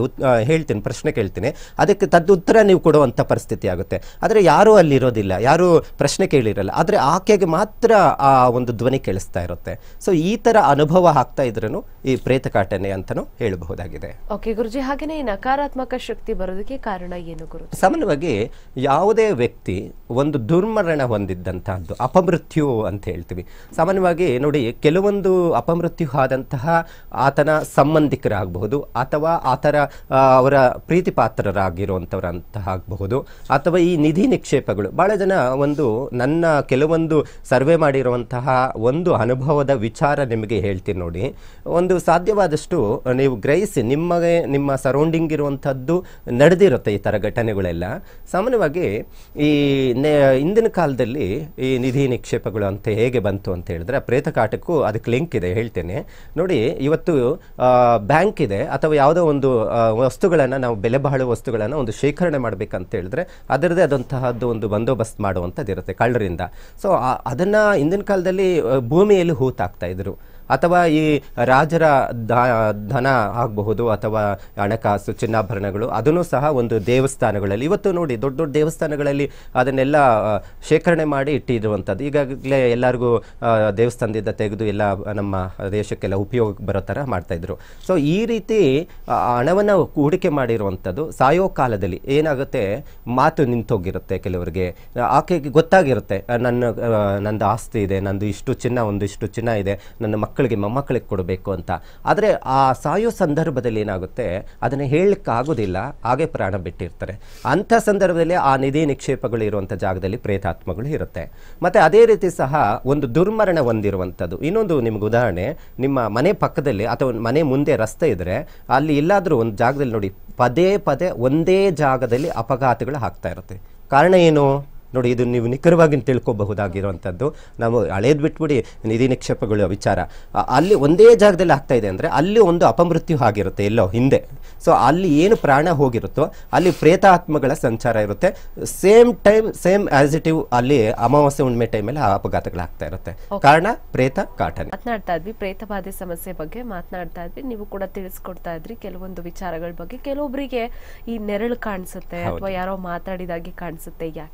ಹೇಳ್ತೀನಿ ಪ್ರಶ್ನೆ ಕೇಳ್ತೀನಿ ಅದಕ್ಕೆ ತದ್ದು ಉತ್ತರ ನೀವು ಕೊಡುವಂಥ ಪರಿಸ್ಥಿತಿ ಆಗುತ್ತೆ ಆದರೆ ಯಾರೂ ಅಲ್ಲಿರೋದಿಲ್ಲ ಯಾರೂ ಪ್ರಶ್ನೆ ಕೇಳಿರಲ್ಲ ಆದರೆ ಆಕೆಗೆ ಮಾತ್ರ ಆ ಒಂದು ಧ್ವನಿ ಕೇಳಿಸ್ತಾ ಇರುತ್ತೆ ಸೊ ಈ ಥರ ಅನುಭವ ಆಗ್ತಾ ಇದ್ರೂ ಈ ಪ್ರೇತಕಾಟನೆ ಅಂತನೂ ಹೇಳಬಹುದಾಗಿದೆ ಓಕೆ ಗುರುಜಿ ಹಾಗೆಯೇ ನಕಾರಾತ್ಮಕ ಶಕ್ತಿ ಬರೋದಕ್ಕೆ ಕಾರಣ ಏನು ಗುರು ಸಾಮಾನ್ಯವಾಗಿ ಯಾವುದೇ ವ್ಯಕ್ತಿ ಒಂದು ದುರ್ಮರಣ ಹೊಂದಿದ್ದಂತಹದ್ದು ಅಪಮೃತ್ಯು ಅಂತ ಹೇಳ್ತೀವಿ ಸಾಮಾನ್ಯವಾಗಿ ನೋಡಿ ಕೆಲವೊಂದು ಅಪಮೃತ್ಯು ಆದಂತಹ ಆತನ ಸಂಬಂಧಿಕರಾಗಬಹುದು ಅಥವಾ ಆತರ ಅವರ ಅಂತ ಆಗಬಹುದು ಅಥವಾ ಈ ನಿಧಿ ನಿಕ್ಷೇಪಗಳು ಬಹಳ ಜನ ಒಂದು ನನ್ನ ಕೆಲವೊಂದು ಸರ್ವೆ ಮಾಡಿರುವಂತಹ ಒಂದು ಅನುಭವದ ವಿಚಾರ ನಿಮಗೆ ಹೇಳ್ತೀನಿ ನೋಡಿ ಒಂದು ಅದು ಸಾಧ್ಯವಾದಷ್ಟು ನೀವು ಗ್ರಹಿಸಿ ನಿಮಗೆ ನಿಮ್ಮ ಸರೌಂಡಿಂಗ್ ಇರುವಂಥದ್ದು ನಡೆದಿರುತ್ತೆ ಈ ಥರ ಘಟನೆಗಳೆಲ್ಲ ಸಾಮಾನ್ಯವಾಗಿ ಈ ಇಂದಿನ ಕಾಲದಲ್ಲಿ ಈ ನಿಧಿ ನಿಕ್ಷೇಪಗಳು ಅಂತ ಹೇಗೆ ಬಂತು ಅಂತ ಹೇಳಿದ್ರೆ ಪ್ರೇತ ಕಾಟಕ್ಕೂ ಅದಕ್ಕೆ ಲಿಂಕ್ ಇದೆ ಹೇಳ್ತೇನೆ ನೋಡಿ ಇವತ್ತು ಬ್ಯಾಂಕ್ ಇದೆ ಅಥವಾ ಯಾವುದೋ ಒಂದು ವಸ್ತುಗಳನ್ನು ನಾವು ಬೆಲೆ ಬಾಳುವ ವಸ್ತುಗಳನ್ನು ಒಂದು ಶೇಖರಣೆ ಮಾಡಬೇಕಂತ ಹೇಳಿದ್ರೆ ಅದರದೇ ಆದಂತಹದ್ದು ಒಂದು ಬಂದೋಬಸ್ತ್ ಇರುತ್ತೆ ಕಳ್ಳರಿಂದ ಸೊ ಅದನ್ನು ಇಂದಿನ ಕಾಲದಲ್ಲಿ ಭೂಮಿಯಲ್ಲಿ ಹೂತಾಕ್ತಾ ಇದ್ರು ಅಥವಾ ಈ ರಾಜರ ಧನ ಆಗಬಹುದು ಅಥವಾ ಹಣಕಾಸು ಚಿನ್ನಾಭರಣಗಳು ಅದನ್ನು ಸಹ ಒಂದು ದೇವಸ್ಥಾನಗಳಲ್ಲಿ ಇವತ್ತು ನೋಡಿ ದೊಡ್ಡ ದೊಡ್ಡ ದೇವಸ್ಥಾನಗಳಲ್ಲಿ ಅದನ್ನೆಲ್ಲ ಶೇಖರಣೆ ಮಾಡಿ ಇಟ್ಟಿರುವಂಥದ್ದು ಈಗಾಗಲೇ ಎಲ್ಲರಿಗೂ ದೇವಸ್ಥಾನದಿಂದ ತೆಗೆದು ಎಲ್ಲ ನಮ್ಮ ದೇಶಕ್ಕೆಲ್ಲ ಉಪಯೋಗ ಬರೋ ಥರ ಮಾಡ್ತಾಯಿದ್ರು ಸೊ ಈ ರೀತಿ ಹಣವನ್ನು ಹೂಡಿಕೆ ಮಾಡಿರುವಂಥದ್ದು ಸಾಯೋ ಕಾಲದಲ್ಲಿ ಏನಾಗುತ್ತೆ ಮಾತು ನಿಂತೋಗಿರುತ್ತೆ ಕೆಲವರಿಗೆ ಆಕೆಗೆ ಗೊತ್ತಾಗಿರುತ್ತೆ ನನ್ನ ನಂದು ಆಸ್ತಿ ಇದೆ ನಂದು ಇಷ್ಟು ಚಿನ್ನ ಒಂದಿಷ್ಟು ಚಿನ್ನ ಇದೆ ನನ್ನ ಮಕ್ಕ ಮಕ್ಕಳಿಗೆ ಮೊಮ್ಮಕ್ಕಳಿಗೆ ಕೊಡಬೇಕು ಅಂತ ಆದರೆ ಆ ಸಾಯೋ ಸಂದರ್ಭದಲ್ಲಿ ಏನಾಗುತ್ತೆ ಅದನ್ನು ಆಗೋದಿಲ್ಲ ಹಾಗೆ ಪ್ರಾಣ ಬಿಟ್ಟಿರ್ತಾರೆ ಅಂಥ ಸಂದರ್ಭದಲ್ಲಿ ಆ ನಿಧಿ ನಿಕ್ಷೇಪಗಳು ಇರುವಂಥ ಜಾಗದಲ್ಲಿ ಪ್ರೇತಾತ್ಮಗಳು ಇರುತ್ತೆ ಮತ್ತು ಅದೇ ರೀತಿ ಸಹ ಒಂದು ದುರ್ಮರಣ ಹೊಂದಿರುವಂಥದ್ದು ಇನ್ನೊಂದು ನಿಮ್ಗೆ ಉದಾಹರಣೆ ನಿಮ್ಮ ಮನೆ ಪಕ್ಕದಲ್ಲಿ ಅಥವಾ ಮನೆ ಮುಂದೆ ರಸ್ತೆ ಇದ್ದರೆ ಅಲ್ಲಿ ಇಲ್ಲಾದರೂ ಒಂದು ಜಾಗದಲ್ಲಿ ನೋಡಿ ಪದೇ ಪದೇ ಒಂದೇ ಜಾಗದಲ್ಲಿ ಅಪಘಾತಗಳು ಆಗ್ತಾ ಇರುತ್ತೆ ಕಾರಣ ಏನು ನೋಡಿ ಇದು ನೀವು ನಿಖರವಾಗಿ ತಿಳ್ಕೊಬಹುದಾಗಿರುವಂಥದ್ದು ನಾವು ಹಳೇದು ಬಿಟ್ಬಿಡಿ ನಿಧಿ ನಿಕ್ಷೇಪಗಳ ವಿಚಾರ ಅಲ್ಲಿ ಒಂದೇ ಜಾಗದಲ್ಲಿ ಆಗ್ತಾ ಇದೆ ಅಂದರೆ ಅಲ್ಲಿ ಒಂದು ಅಪಮೃತ್ಯು ಆಗಿರುತ್ತೆ ಎಲ್ಲೋ ಹಿಂದೆ ಸೊ ಅಲ್ಲಿ ಏನು ಪ್ರಾಣ ಹೋಗಿರುತ್ತೋ ಅಲ್ಲಿ ಪ್ರೇತಾತ್ಮಗಳ ಸಂಚಾರ ಇರುತ್ತೆ same time same as it is ಅಲ್ಲಿ ಅಮಾವಾಸ್ಯೆ ಹುಣ್ಣಿಮೆ ಟೈಮಲ್ಲಿ ಅಪಘಾತಗಳಾಗ್ತಾ ಇರುತ್ತೆ ಕಾರಣ ಪ್ರೇತ ಕಾಟನೆ ಮಾತನಾಡ್ತಾ ಇದ್ವಿ ಪ್ರೇತ ಬಾಧೆ ಸಮಸ್ಯೆ ಬಗ್ಗೆ ಮಾತನಾಡ್ತಾ ಇದ್ವಿ ನೀವು ಕೂಡ ತಿಳಿಸ್ಕೊಡ್ತಾ ಇದ್ರಿ ಕೆಲವೊಂದು ವಿಚಾರಗಳ ಬಗ್ಗೆ ಕೆಲವೊಬ್ಬರಿಗೆ ಈ ನೆರಳು ಕಾಣಿಸುತ್ತೆ ಅಥವಾ ಯಾರೋ ಮಾತಾಡಿದಾಗಿ ಕಾಣಿಸುತ್ತೆ ಯಾಕೆ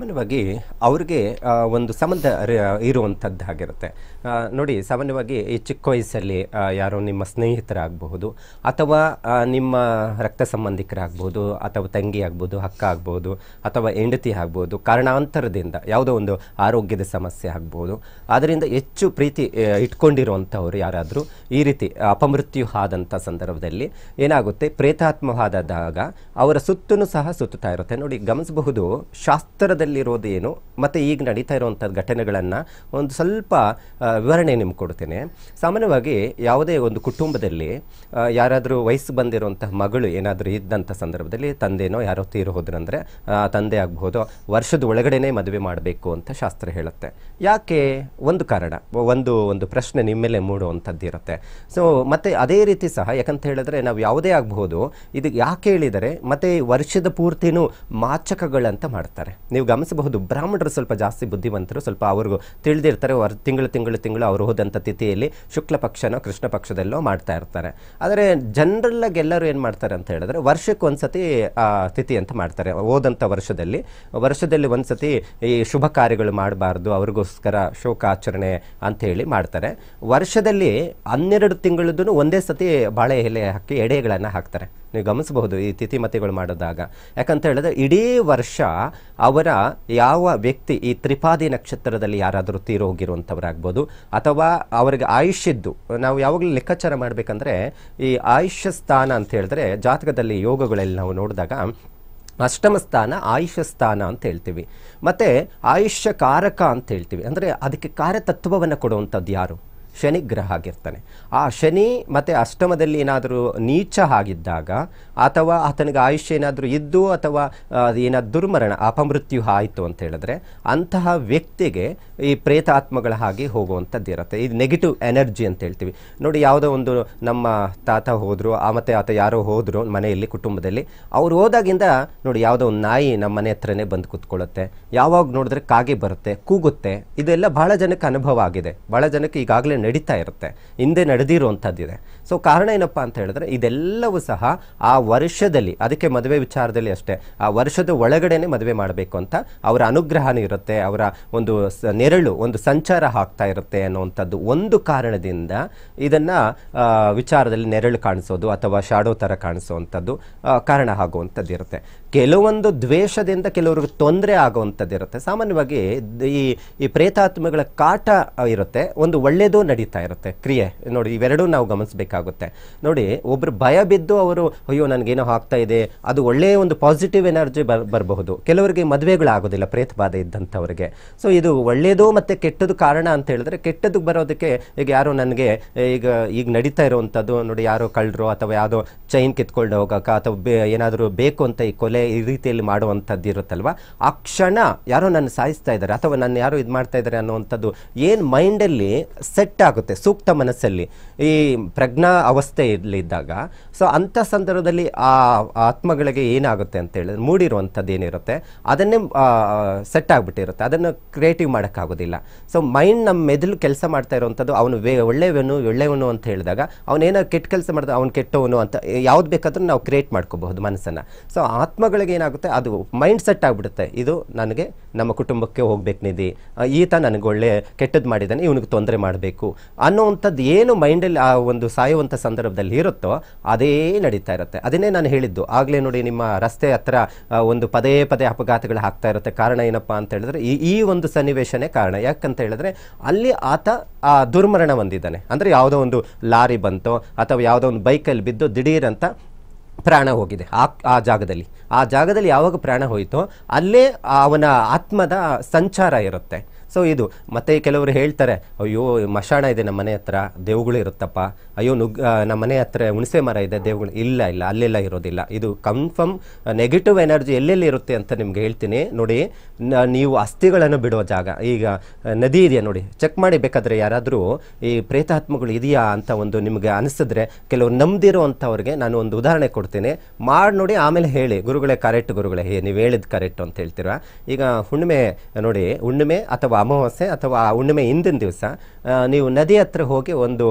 ಸಾಮಾನ್ಯವಾಗಿ ಅವ್ರಿಗೆ ಒಂದು ಸಂಬಂಧ ಆಗಿರುತ್ತೆ ನೋಡಿ ಸಾಮಾನ್ಯವಾಗಿ ಈ ಚಿಕ್ಕ ವಯಸ್ಸಲ್ಲಿ ಯಾರೋ ನಿಮ್ಮ ಸ್ನೇಹಿತರಾಗಬಹುದು ಅಥವಾ ನಿಮ್ಮ ರಕ್ತ ಸಂಬಂಧಿಕರಾಗ್ಬೋದು ಅಥವಾ ತಂಗಿ ಆಗ್ಬೋದು ಅಕ್ಕ ಆಗ್ಬೋದು ಅಥವಾ ಹೆಂಡತಿ ಆಗ್ಬೋದು ಕಾರಣಾಂತರದಿಂದ ಯಾವುದೋ ಒಂದು ಆರೋಗ್ಯದ ಸಮಸ್ಯೆ ಆಗ್ಬೋದು ಅದರಿಂದ ಹೆಚ್ಚು ಪ್ರೀತಿ ಇಟ್ಕೊಂಡಿರುವಂಥವ್ರು ಯಾರಾದರೂ ಈ ರೀತಿ ಅಪಮೃತ್ಯು ಆದಂಥ ಸಂದರ್ಭದಲ್ಲಿ ಏನಾಗುತ್ತೆ ಪ್ರೇತಾತ್ಮವಾದಾಗ ಅವರ ಸುತ್ತೂ ಸಹ ಸುತ್ತುತ್ತಾ ಇರುತ್ತೆ ನೋಡಿ ಗಮನಿಸಬಹುದು ಶಾಸ್ತ್ರದ ಕಾಲದಲ್ಲಿರೋದೇನು ಮತ್ತು ಈಗ ನಡೀತಾ ಇರುವಂಥ ಘಟನೆಗಳನ್ನು ಒಂದು ಸ್ವಲ್ಪ ವಿವರಣೆ ನಿಮ್ಗೆ ಕೊಡ್ತೇನೆ ಸಾಮಾನ್ಯವಾಗಿ ಯಾವುದೇ ಒಂದು ಕುಟುಂಬದಲ್ಲಿ ಯಾರಾದರೂ ವಯಸ್ಸು ಬಂದಿರುವಂತಹ ಮಗಳು ಏನಾದರೂ ಇದ್ದಂಥ ಸಂದರ್ಭದಲ್ಲಿ ತಂದೆನೋ ಯಾರೋ ತೀರು ಹೋದ್ರಂದರೆ ತಂದೆ ಆಗ್ಬೋದು ವರ್ಷದ ಒಳಗಡೆನೇ ಮದುವೆ ಮಾಡಬೇಕು ಅಂತ ಶಾಸ್ತ್ರ ಹೇಳುತ್ತೆ ಯಾಕೆ ಒಂದು ಕಾರಣ ಒಂದು ಒಂದು ಪ್ರಶ್ನೆ ನಿಮ್ಮ ಮೂಡುವಂಥದ್ದು ಇರುತ್ತೆ ಸೊ ಮತ್ತು ಅದೇ ರೀತಿ ಸಹ ಯಾಕಂತ ಹೇಳಿದ್ರೆ ನಾವು ಯಾವುದೇ ಆಗಬಹುದು ಇದು ಯಾಕೆ ಹೇಳಿದರೆ ಮತ್ತು ವರ್ಷದ ಪೂರ್ತಿನೂ ಮಾಚಕಗಳಂತ ಮಾಡ್ತಾರೆ ನೀವು ಗಮನಿಸಬಹುದು ಬ್ರಾಹ್ಮಣರು ಸ್ವಲ್ಪ ಜಾಸ್ತಿ ಬುದ್ಧಿವಂತರು ಸ್ವಲ್ಪ ಅವ್ರಿಗೂ ತಿಳಿದಿರ್ತಾರೆ ವರ್ ತಿಂಗಳು ತಿಂಗಳು ತಿಂಗಳು ಅವರು ಹೋದಂಥ ತಿಥಿಯಲ್ಲಿ ಶುಕ್ಲ ಪಕ್ಷನೋ ಕೃಷ್ಣ ಪಕ್ಷದಲ್ಲೋ ಮಾಡ್ತಾ ಇರ್ತಾರೆ ಆದರೆ ಜನರಲ್ಲಾಗಿ ಎಲ್ಲರೂ ಏನು ಮಾಡ್ತಾರೆ ಅಂತ ಹೇಳಿದ್ರೆ ವರ್ಷಕ್ಕೆ ಒಂದ್ಸತಿ ತಿಥಿ ಅಂತ ಮಾಡ್ತಾರೆ ಹೋದಂಥ ವರ್ಷದಲ್ಲಿ ವರ್ಷದಲ್ಲಿ ಸತಿ ಈ ಶುಭ ಕಾರ್ಯಗಳು ಮಾಡಬಾರ್ದು ಅವ್ರಿಗೋಸ್ಕರ ಶೋಕಾಚರಣೆ ಅಂಥೇಳಿ ಮಾಡ್ತಾರೆ ವರ್ಷದಲ್ಲಿ ಹನ್ನೆರಡು ತಿಂಗಳದ್ದು ಒಂದೇ ಸತಿ ಬಾಳೆ ಎಲೆ ಹಾಕಿ ಎಡೆಗಳನ್ನು ಹಾಕ್ತಾರೆ ನೀವು ಗಮನಿಸಬಹುದು ಈ ತಿಥಿಮತಿಗಳು ಮಾಡಿದಾಗ ಯಾಕಂತ ಹೇಳಿದ್ರೆ ಇಡೀ ವರ್ಷ ಅವರ ಯಾವ ವ್ಯಕ್ತಿ ಈ ತ್ರಿಪಾದಿ ನಕ್ಷತ್ರದಲ್ಲಿ ಯಾರಾದರೂ ತೀರೋಗಿರುವಂಥವರಾಗ್ಬೋದು ಅಥವಾ ಅವರಿಗೆ ಆಯುಷ್ಯದ್ದು ನಾವು ಯಾವಾಗಲೂ ಲೆಕ್ಕಾಚಾರ ಮಾಡಬೇಕಂದ್ರೆ ಈ ಆಯುಷ್ಯ ಸ್ಥಾನ ಅಂತ ಹೇಳಿದ್ರೆ ಜಾತಕದಲ್ಲಿ ಯೋಗಗಳಲ್ಲಿ ನಾವು ನೋಡಿದಾಗ ಅಷ್ಟಮ ಸ್ಥಾನ ಆಯುಷ್ಯ ಸ್ಥಾನ ಅಂತ ಹೇಳ್ತೀವಿ ಮತ್ತು ಆಯುಷ್ಯ ಕಾರಕ ಅಂತ ಹೇಳ್ತೀವಿ ಅಂದರೆ ಅದಕ್ಕೆ ಕಾರ್ಯತತ್ವವನ್ನು ಕೊಡುವಂಥದ್ದು ಯಾರು ಶನಿ ಗ್ರಹ ಆಗಿರ್ತಾನೆ ಆ ಶನಿ ಮತ್ತು ಅಷ್ಟಮದಲ್ಲಿ ಏನಾದರೂ ನೀಚ ಆಗಿದ್ದಾಗ ಅಥವಾ ಆತನಿಗೆ ಆಯುಷ್ಯ ಏನಾದರೂ ಇದ್ದು ಅಥವಾ ಏನಾದ್ರು ದುರ್ಮರಣ ಅಪಮೃತ್ಯು ಆಯಿತು ಅಂತ ಹೇಳಿದ್ರೆ ಅಂತಹ ವ್ಯಕ್ತಿಗೆ ಈ ಪ್ರೇತಾತ್ಮಗಳ ಹಾಗೆ ಹೋಗುವಂಥದ್ದು ಇರುತ್ತೆ ಇದು ನೆಗೆಟಿವ್ ಎನರ್ಜಿ ಅಂತ ಹೇಳ್ತೀವಿ ನೋಡಿ ಯಾವುದೋ ಒಂದು ನಮ್ಮ ತಾತ ಹೋದರು ಆ ಮತ್ತು ಆತ ಯಾರೋ ಹೋದರು ಮನೆಯಲ್ಲಿ ಕುಟುಂಬದಲ್ಲಿ ಅವ್ರು ಹೋದಾಗಿಂದ ನೋಡಿ ಯಾವುದೋ ಒಂದು ನಾಯಿ ನಮ್ಮ ಮನೆ ಹತ್ರನೇ ಬಂದು ಕೂತ್ಕೊಳ್ಳುತ್ತೆ ಯಾವಾಗ ನೋಡಿದ್ರೆ ಕಾಗೆ ಬರುತ್ತೆ ಕೂಗುತ್ತೆ ಇದೆಲ್ಲ ಭಾಳ ಜನಕ್ಕೆ ಅನುಭವ ಆಗಿದೆ ಭಾಳ ಜನಕ್ಕೆ ಈಗಾಗಲೇ ನಡೀತಾ ಇರುತ್ತೆ ಹಿಂದೆ ನಡೆದಿರುವಂಥದ್ದಿದೆ ಸೊ ಕಾರಣ ಏನಪ್ಪ ಅಂತ ಹೇಳಿದ್ರೆ ಇದೆಲ್ಲವೂ ಸಹ ಆ ವರ್ಷದಲ್ಲಿ ಅದಕ್ಕೆ ಮದುವೆ ವಿಚಾರದಲ್ಲಿ ಅಷ್ಟೇ ಆ ವರ್ಷದ ಒಳಗಡೆನೆ ಮದುವೆ ಮಾಡಬೇಕು ಅಂತ ಅವರ ಅನುಗ್ರಹನೂ ಇರುತ್ತೆ ಅವರ ಒಂದು ನೆರಳು ಒಂದು ಸಂಚಾರ ಹಾಕ್ತಾ ಇರುತ್ತೆ ಅನ್ನುವಂಥದ್ದು ಒಂದು ಕಾರಣದಿಂದ ಇದನ್ನು ವಿಚಾರದಲ್ಲಿ ನೆರಳು ಕಾಣಿಸೋದು ಅಥವಾ ಶಾಡೋ ಥರ ಕಾಣಿಸೋ ಕಾರಣ ಆಗುವಂಥದ್ದು ಇರುತ್ತೆ ಕೆಲವೊಂದು ದ್ವೇಷದಿಂದ ಕೆಲವ್ರಿಗೆ ತೊಂದರೆ ಆಗುವಂಥದ್ದು ಇರುತ್ತೆ ಸಾಮಾನ್ಯವಾಗಿ ಈ ಈ ಪ್ರೇತಾತ್ಮಗಳ ಕಾಟ ಇರುತ್ತೆ ಒಂದು ಒಳ್ಳೆಯದು ನಡೀತಾ ಇರುತ್ತೆ ಕ್ರಿಯೆ ನೋಡಿ ಇವೆರಡೂ ನಾವು ಗಮನಿಸಬೇಕಾಗುತ್ತೆ ನೋಡಿ ಒಬ್ಬರು ಭಯ ಬಿದ್ದು ಅವರು ಅಯ್ಯೋ ನನಗೇನೋ ಆಗ್ತಾ ಇದೆ ಅದು ಒಳ್ಳೆಯ ಒಂದು ಪಾಸಿಟಿವ್ ಎನರ್ಜಿ ಬರಬಹುದು ಕೆಲವರಿಗೆ ಮದುವೆಗಳಾಗೋದಿಲ್ಲ ಪ್ರೇತ ಬಾಧೆ ಇದ್ದಂಥವ್ರಿಗೆ ಸೊ ಇದು ಒಳ್ಳೆಯದು ಮತ್ತು ಕೆಟ್ಟದ್ದು ಕಾರಣ ಅಂತ ಹೇಳಿದ್ರೆ ಕೆಟ್ಟದ್ದು ಬರೋದಕ್ಕೆ ಈಗ ಯಾರೋ ನನಗೆ ಈಗ ಈಗ ನಡೀತಾ ಇರುವಂಥದ್ದು ನೋಡಿ ಯಾರೋ ಕಳ್ಳರು ಅಥವಾ ಯಾವುದೋ ಚೈನ್ ಕಿತ್ಕೊಂಡು ಹೋಗೋಕೆ ಅಥವಾ ಏನಾದರೂ ಬೇಕು ಅಂತ ಈ ಕೊಲೆ ಮೇಲೆ ಈ ರೀತಿಯಲ್ಲಿ ಮಾಡುವಂಥದ್ದು ಇರುತ್ತಲ್ವ ಆ ಕ್ಷಣ ಯಾರೋ ನನ್ನ ಸಾಯಿಸ್ತಾ ಇದ್ದಾರೆ ಅಥವಾ ನನ್ನ ಯಾರೋ ಇದು ಮಾಡ್ತಾ ಇದ್ದಾರೆ ಅನ್ನುವಂಥದ್ದು ಏನು ಮೈಂಡಲ್ಲಿ ಸೆಟ್ ಆಗುತ್ತೆ ಸೂಕ್ತ ಮನಸ್ಸಲ್ಲಿ ಈ ಪ್ರಜ್ಞಾ ಅವಸ್ಥೆಯಲ್ಲಿದ್ದಾಗ ಸೊ ಅಂಥ ಸಂದರ್ಭದಲ್ಲಿ ಆ ಆತ್ಮಗಳಿಗೆ ಏನಾಗುತ್ತೆ ಅಂತ ಹೇಳಿದ್ರೆ ಮೂಡಿರುವಂಥದ್ದು ಏನಿರುತ್ತೆ ಅದನ್ನೇ ಸೆಟ್ ಆಗಿಬಿಟ್ಟಿರುತ್ತೆ ಅದನ್ನು ಕ್ರಿಯೇಟಿವ್ ಮಾಡೋಕ್ಕಾಗೋದಿಲ್ಲ ಸೊ ಮೈಂಡ್ ನಮ್ಮ ಮೆದುಳು ಕೆಲಸ ಮಾಡ್ತಾ ಇರುವಂಥದ್ದು ಅವನು ವೇ ಒಳ್ಳೆಯವನು ಒಳ್ಳೆಯವನು ಅಂತ ಹೇಳಿದಾಗ ಅವನೇನೋ ಕೆಟ್ಟ ಕೆಲಸ ಮಾಡಿದ ಅವ್ನು ಕೆಟ್ಟವನು ಅಂತ ಯಾವ್ದು ಬೇಕಾದ್ರೂ ನಾವು ಕ್ರಿಯೇಟ್ ಮಾಡ್ಕೋಬಹುದು ಮನಸ್ಸನ್ನು ಸೊ ಆತ್ಮ ಕುಟುಂಬಗಳಿಗೆ ಏನಾಗುತ್ತೆ ಅದು ಮೈಂಡ್ ಸೆಟ್ ಆಗಿಬಿಡುತ್ತೆ ಇದು ನನಗೆ ನಮ್ಮ ಕುಟುಂಬಕ್ಕೆ ಹೋಗ್ಬೇಕು ನಿಧಿ ಈತ ನನಗೆ ಒಳ್ಳೆ ಕೆಟ್ಟದ್ದು ಮಾಡಿದ್ದಾನೆ ಇವನಿಗೆ ತೊಂದರೆ ಮಾಡಬೇಕು ಅನ್ನೋವಂಥದ್ದು ಏನು ಮೈಂಡಲ್ಲಿ ಆ ಒಂದು ಸಾಯುವಂಥ ಸಂದರ್ಭದಲ್ಲಿ ಇರುತ್ತೋ ಅದೇ ನಡೀತಾ ಇರುತ್ತೆ ಅದನ್ನೇ ನಾನು ಹೇಳಿದ್ದು ಆಗಲೇ ನೋಡಿ ನಿಮ್ಮ ರಸ್ತೆ ಹತ್ರ ಒಂದು ಪದೇ ಪದೇ ಅಪಘಾತಗಳು ಆಗ್ತಾ ಇರುತ್ತೆ ಕಾರಣ ಏನಪ್ಪಾ ಅಂತ ಹೇಳಿದ್ರೆ ಈ ಈ ಒಂದು ಸನ್ನಿವೇಶನೇ ಕಾರಣ ಯಾಕಂತ ಹೇಳಿದ್ರೆ ಅಲ್ಲಿ ಆತ ಆ ದುರ್ಮರಣ ಹೊಂದಿದ್ದಾನೆ ಅಂದರೆ ಯಾವುದೋ ಒಂದು ಲಾರಿ ಬಂತೋ ಅಥವಾ ಯಾವುದೋ ಒಂದು ಬೈಕಲ್ಲಿ ಬಿದ್ದು ದಿಢೀರಂತ ಪ್ರಾಣ ಹೋಗಿದೆ ಆ ಆ ಜಾಗದಲ್ಲಿ ಆ ಜಾಗದಲ್ಲಿ ಯಾವಾಗ ಪ್ರಾಣ ಹೋಯಿತೋ ಅಲ್ಲೇ ಅವನ ಆತ್ಮದ ಸಂಚಾರ ಇರುತ್ತೆ ಸೊ ಇದು ಮತ್ತೆ ಕೆಲವರು ಹೇಳ್ತಾರೆ ಅಯ್ಯೋ ಮಶಾಣ ಇದೆ ನಮ್ಮ ಮನೆ ಹತ್ರ ದೇವುಗಳು ಇರುತ್ತಪ್ಪ ಅಯ್ಯೋ ನುಗ್ ನಮ್ಮ ಮನೆ ಹತ್ರ ಹುಣಸೆ ಮರ ಇದೆ ದೇವುಗಳು ಇಲ್ಲ ಇಲ್ಲ ಅಲ್ಲೆಲ್ಲ ಇರೋದಿಲ್ಲ ಇದು ಕನ್ಫರ್ಮ್ ನೆಗೆಟಿವ್ ಎನರ್ಜಿ ಎಲ್ಲೆಲ್ಲಿ ಇರುತ್ತೆ ಅಂತ ನಿಮ್ಗೆ ಹೇಳ್ತೀನಿ ನೋಡಿ ನೀವು ಅಸ್ಥಿಗಳನ್ನು ಬಿಡೋ ಜಾಗ ಈಗ ನದಿ ಇದೆಯಾ ನೋಡಿ ಚೆಕ್ ಮಾಡಿ ಬೇಕಾದರೆ ಯಾರಾದರೂ ಈ ಪ್ರೇತಾತ್ಮಗಳು ಇದೆಯಾ ಅಂತ ಒಂದು ನಿಮಗೆ ಅನಿಸಿದ್ರೆ ಕೆಲವರು ನಂಬದಿರೋ ನಾನು ಒಂದು ಉದಾಹರಣೆ ಕೊಡ್ತೀನಿ ಮಾಡಿ ನೋಡಿ ಆಮೇಲೆ ಹೇಳಿ ಗುರುಗಳೇ ಕರೆಕ್ಟ್ ಗುರುಗಳೇ ಹೇ ನೀವು ಹೇಳಿದ್ ಕರೆಕ್ಟ್ ಅಂತ ಹೇಳ್ತೀರಾ ಈಗ ಹುಣ್ಣಿಮೆ ನೋಡಿ ಹುಣ್ಣಿಮೆ ಅಥವಾ ಅಮಾವಾಸ್ಯೆ ಅಥವಾ ಆ ಹುಣ್ಣಿಮೆ ಹಿಂದಿನ ದಿವಸ ನೀವು ನದಿ ಹತ್ರ ಹೋಗಿ ಒಂದು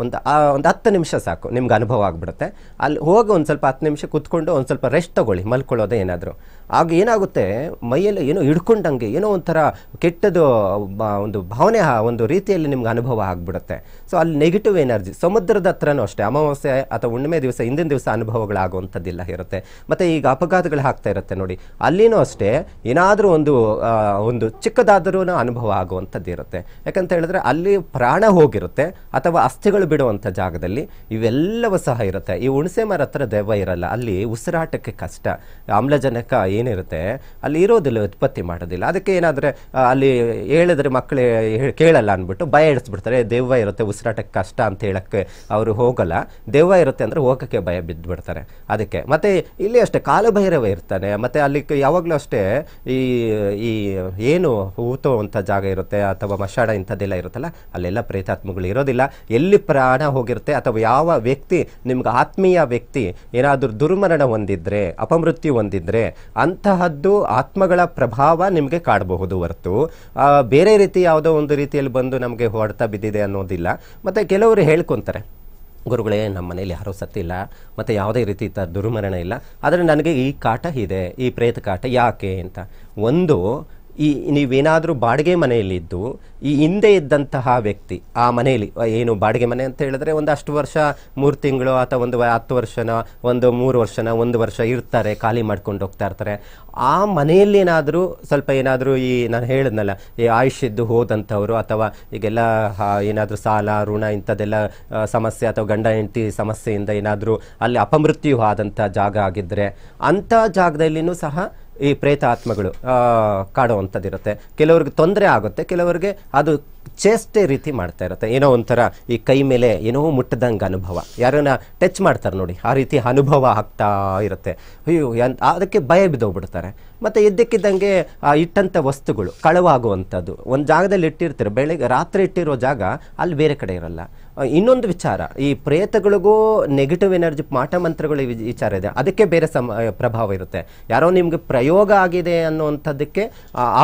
ಒಂದು ಒಂದು ಹತ್ತು ನಿಮಿಷ ಸಾಕು ನಿಮ್ಗೆ ಅನುಭವ ಆಗಿಬಿಡುತ್ತೆ ಅಲ್ಲಿ ಹೋಗಿ ಒಂದು ಸ್ವಲ್ಪ ಹತ್ತು ನಿಮಿಷ ಕೂತ್ಕೊಂಡು ಒಂದು ಸ್ವಲ್ಪ ರೆಸ್ಟ್ ತಗೊಳ್ಳಿ ಮಲ್ಕೊಳ್ಳೋದೇ ಏನಾದರೂ ಆಗ ಏನಾಗುತ್ತೆ ಮೈಯಲ್ಲಿ ಏನೋ ಹಿಡ್ಕೊಂಡಂಗೆ ಏನೋ ಒಂಥರ ಕೆಟ್ಟದು ಒಂದು ಭಾವನೆ ಒಂದು ರೀತಿಯಲ್ಲಿ ನಿಮ್ಗೆ ಅನುಭವ ಆಗಿಬಿಡುತ್ತೆ ಸೊ ಅಲ್ಲಿ ನೆಗೆಟಿವ್ ಎನರ್ಜಿ ಸಮುದ್ರದ ಹತ್ರನೂ ಅಷ್ಟೇ ಅಮಾವಾಸ್ಯೆ ಅಥವಾ ಹುಣ್ಣಿಮೆ ದಿವಸ ಹಿಂದಿನ ದಿವಸ ಅನುಭವಗಳಾಗುವಂಥದ್ದಿಲ್ಲ ಇರುತ್ತೆ ಮತ್ತು ಈಗ ಅಪಘಾತಗಳು ಆಗ್ತಾ ಇರುತ್ತೆ ನೋಡಿ ಅಲ್ಲಿನೂ ಅಷ್ಟೇ ಏನಾದರೂ ಒಂದು ಒಂದು ಚಿಕ್ಕದಾದರೂ ಅನುಭವ ಆಗುವಂಥದ್ದು ಇರುತ್ತೆ ಯಾಕಂತ ಹೇಳಿದ್ರೆ ಅಲ್ಲಿ ಪ್ರಾಣ ಹೋಗಿರುತ್ತೆ ಅಥವಾ ಅಸ್ಥಿಗಳು ಬಿಡುವಂಥ ಜಾಗದಲ್ಲಿ ಇವೆಲ್ಲವೂ ಸಹ ಇರುತ್ತೆ ಈ ಹುಣಸೆ ಮರ ಹತ್ರ ದೆವ್ವ ಇರಲ್ಲ ಅಲ್ಲಿ ಉಸಿರಾಟಕ್ಕೆ ಕಷ್ಟ ಆಮ್ಲಜನಕ ಏನಿರುತ್ತೆ ಅಲ್ಲಿ ಇರೋದಿಲ್ಲ ಉತ್ಪತ್ತಿ ಮಾಡೋದಿಲ್ಲ ಅದಕ್ಕೆ ಏನಾದರೆ ಅಲ್ಲಿ ಹೇಳಿದ್ರೆ ಮಕ್ಕಳು ಕೇಳಲ್ಲ ಅಂದ್ಬಿಟ್ಟು ಭಯ ಇಡಿಸ್ಬಿಡ್ತಾರೆ ದೆವ್ವ ಇರುತ್ತೆ ಉಸಿರಾಟಕ್ಕೆ ಕಷ್ಟ ಅಂತ ಹೇಳಕ್ಕೆ ಅವರು ಹೋಗಲ್ಲ ದೆವ್ವ ಇರುತ್ತೆ ಅಂದರೆ ಹೋಗೋಕ್ಕೆ ಭಯ ಬಿದ್ದುಬಿಡ್ತಾರೆ ಅದಕ್ಕೆ ಮತ್ತು ಇಲ್ಲಿ ಅಷ್ಟೇ ಕಾಲಭೈರವ ಇರ್ತಾನೆ ಮತ್ತು ಅಲ್ಲಿ ಯಾವಾಗಲೂ ಅಷ್ಟೇ ಈ ಈ ಏನು ಊತೋ ಅಂಥ ಜಾಗ ಇರುತ್ತೆ ಅಥವಾ ಮಶಾಡ ಇಂಥದ್ದೆಲ್ಲ ಇರುತ್ತಲ್ಲ ಅಲ್ಲೆಲ್ಲ ಪ್ರೇತಾತ್ಮಗಳು ಇರೋದಿಲ್ಲ ಎಲ್ಲಿ ಪ್ರಾಣ ಹೋಗಿರುತ್ತೆ ಅಥವಾ ಯಾವ ವ್ಯಕ್ತಿ ನಿಮ್ಗೆ ಆತ್ಮೀಯ ವ್ಯಕ್ತಿ ಏನಾದರೂ ದುರ್ಮರಣ ಹೊಂದಿದ್ರೆ ಅಪಮೃತ್ಯು ಹೊಂದಿದ್ರೆ ಅಂತಹದ್ದು ಆತ್ಮಗಳ ಪ್ರಭಾವ ನಿಮಗೆ ಕಾಡಬಹುದು ಹೊರತು ಬೇರೆ ರೀತಿ ಯಾವುದೋ ಒಂದು ರೀತಿಯಲ್ಲಿ ಬಂದು ನಮಗೆ ಹೊರಡ್ತಾ ಬಿದ್ದಿದೆ ಅನ್ನೋದಿಲ್ಲ ಮತ್ತು ಕೆಲವರು ಹೇಳ್ಕೊತಾರೆ ಗುರುಗಳೇ ನಮ್ಮ ಮನೇಲಿ ಯಾರೂ ಸತ್ತಿಲ್ಲ ಮತ್ತು ಯಾವುದೇ ರೀತಿ ತ ದುರ್ಮರಣ ಇಲ್ಲ ಆದರೆ ನನಗೆ ಈ ಕಾಟ ಇದೆ ಈ ಪ್ರೇತ ಕಾಟ ಯಾಕೆ ಅಂತ ಒಂದು ಈ ನೀವೇನಾದರೂ ಬಾಡಿಗೆ ಮನೆಯಲ್ಲಿದ್ದು ಈ ಹಿಂದೆ ಇದ್ದಂತಹ ವ್ಯಕ್ತಿ ಆ ಮನೆಯಲ್ಲಿ ಏನು ಬಾಡಿಗೆ ಮನೆ ಅಂತ ಹೇಳಿದ್ರೆ ಒಂದು ಅಷ್ಟು ವರ್ಷ ಮೂರು ತಿಂಗಳು ಅಥವಾ ಒಂದು ಹತ್ತು ವರ್ಷನ ಒಂದು ಮೂರು ವರ್ಷನ ಒಂದು ವರ್ಷ ಇರ್ತಾರೆ ಖಾಲಿ ಮಾಡ್ಕೊಂಡು ಹೋಗ್ತಾ ಇರ್ತಾರೆ ಆ ಮನೆಯಲ್ಲಿ ಏನಾದರೂ ಸ್ವಲ್ಪ ಏನಾದರೂ ಈ ನಾನು ಹೇಳಿದ್ನಲ್ಲ ಈ ಆಯುಷ್ಯದ್ದು ಹೋದಂಥವ್ರು ಅಥವಾ ಈಗೆಲ್ಲ ಏನಾದರೂ ಸಾಲ ಋಣ ಇಂಥದ್ದೆಲ್ಲ ಸಮಸ್ಯೆ ಅಥವಾ ಗಂಡ ಹೆಂಡತಿ ಸಮಸ್ಯೆಯಿಂದ ಏನಾದರೂ ಅಲ್ಲಿ ಅಪಮೃತ್ಯು ಆದಂಥ ಜಾಗ ಆಗಿದ್ದರೆ ಅಂಥ ಜಾಗದಲ್ಲಿನೂ ಸಹ ಈ ಪ್ರೇತ ಆತ್ಮಗಳು ಕಾಡುವಂಥದ್ದಿರುತ್ತೆ ಕೆಲವ್ರಿಗೆ ತೊಂದರೆ ಆಗುತ್ತೆ ಕೆಲವರಿಗೆ ಅದು ಚೇಷ್ಟೆ ರೀತಿ ಮಾಡ್ತಾ ಇರುತ್ತೆ ಏನೋ ಒಂಥರ ಈ ಕೈ ಮೇಲೆ ಏನೋ ಮುಟ್ಟದಂಗೆ ಅನುಭವ ಯಾರನ್ನ ಟಚ್ ಮಾಡ್ತಾರೆ ನೋಡಿ ಆ ರೀತಿ ಅನುಭವ ಆಗ್ತಾ ಇರುತ್ತೆ ಅಯ್ಯೋ ಅದಕ್ಕೆ ಭಯ ಬಿದ್ದೋಗ್ಬಿಡ್ತಾರೆ ಮತ್ತೆ ಎದ್ದಕ್ಕಿದ್ದಂಗೆ ಆ ಇಟ್ಟಂಥ ವಸ್ತುಗಳು ಕಳವಾಗುವಂಥದ್ದು ಒಂದು ಜಾಗದಲ್ಲಿ ಇಟ್ಟಿರ್ತಾರೆ ಬೆಳಗ್ಗೆ ರಾತ್ರಿ ಇಟ್ಟಿರೋ ಜಾಗ ಅಲ್ಲಿ ಬೇರೆ ಕಡೆ ಇರಲ್ಲ ಇನ್ನೊಂದು ವಿಚಾರ ಈ ಪ್ರೇತಗಳಿಗೂ ನೆಗೆಟಿವ್ ಎನರ್ಜಿ ಮಾಟ ಮಂತ್ರಗಳ ವಿಚಾರ ಇದೆ ಅದಕ್ಕೆ ಬೇರೆ ಸಮ ಪ್ರಭಾವ ಇರುತ್ತೆ ಯಾರೋ ನಿಮಗೆ ಪ್ರಯೋಗ ಆಗಿದೆ ಅನ್ನುವಂಥದ್ದಕ್ಕೆ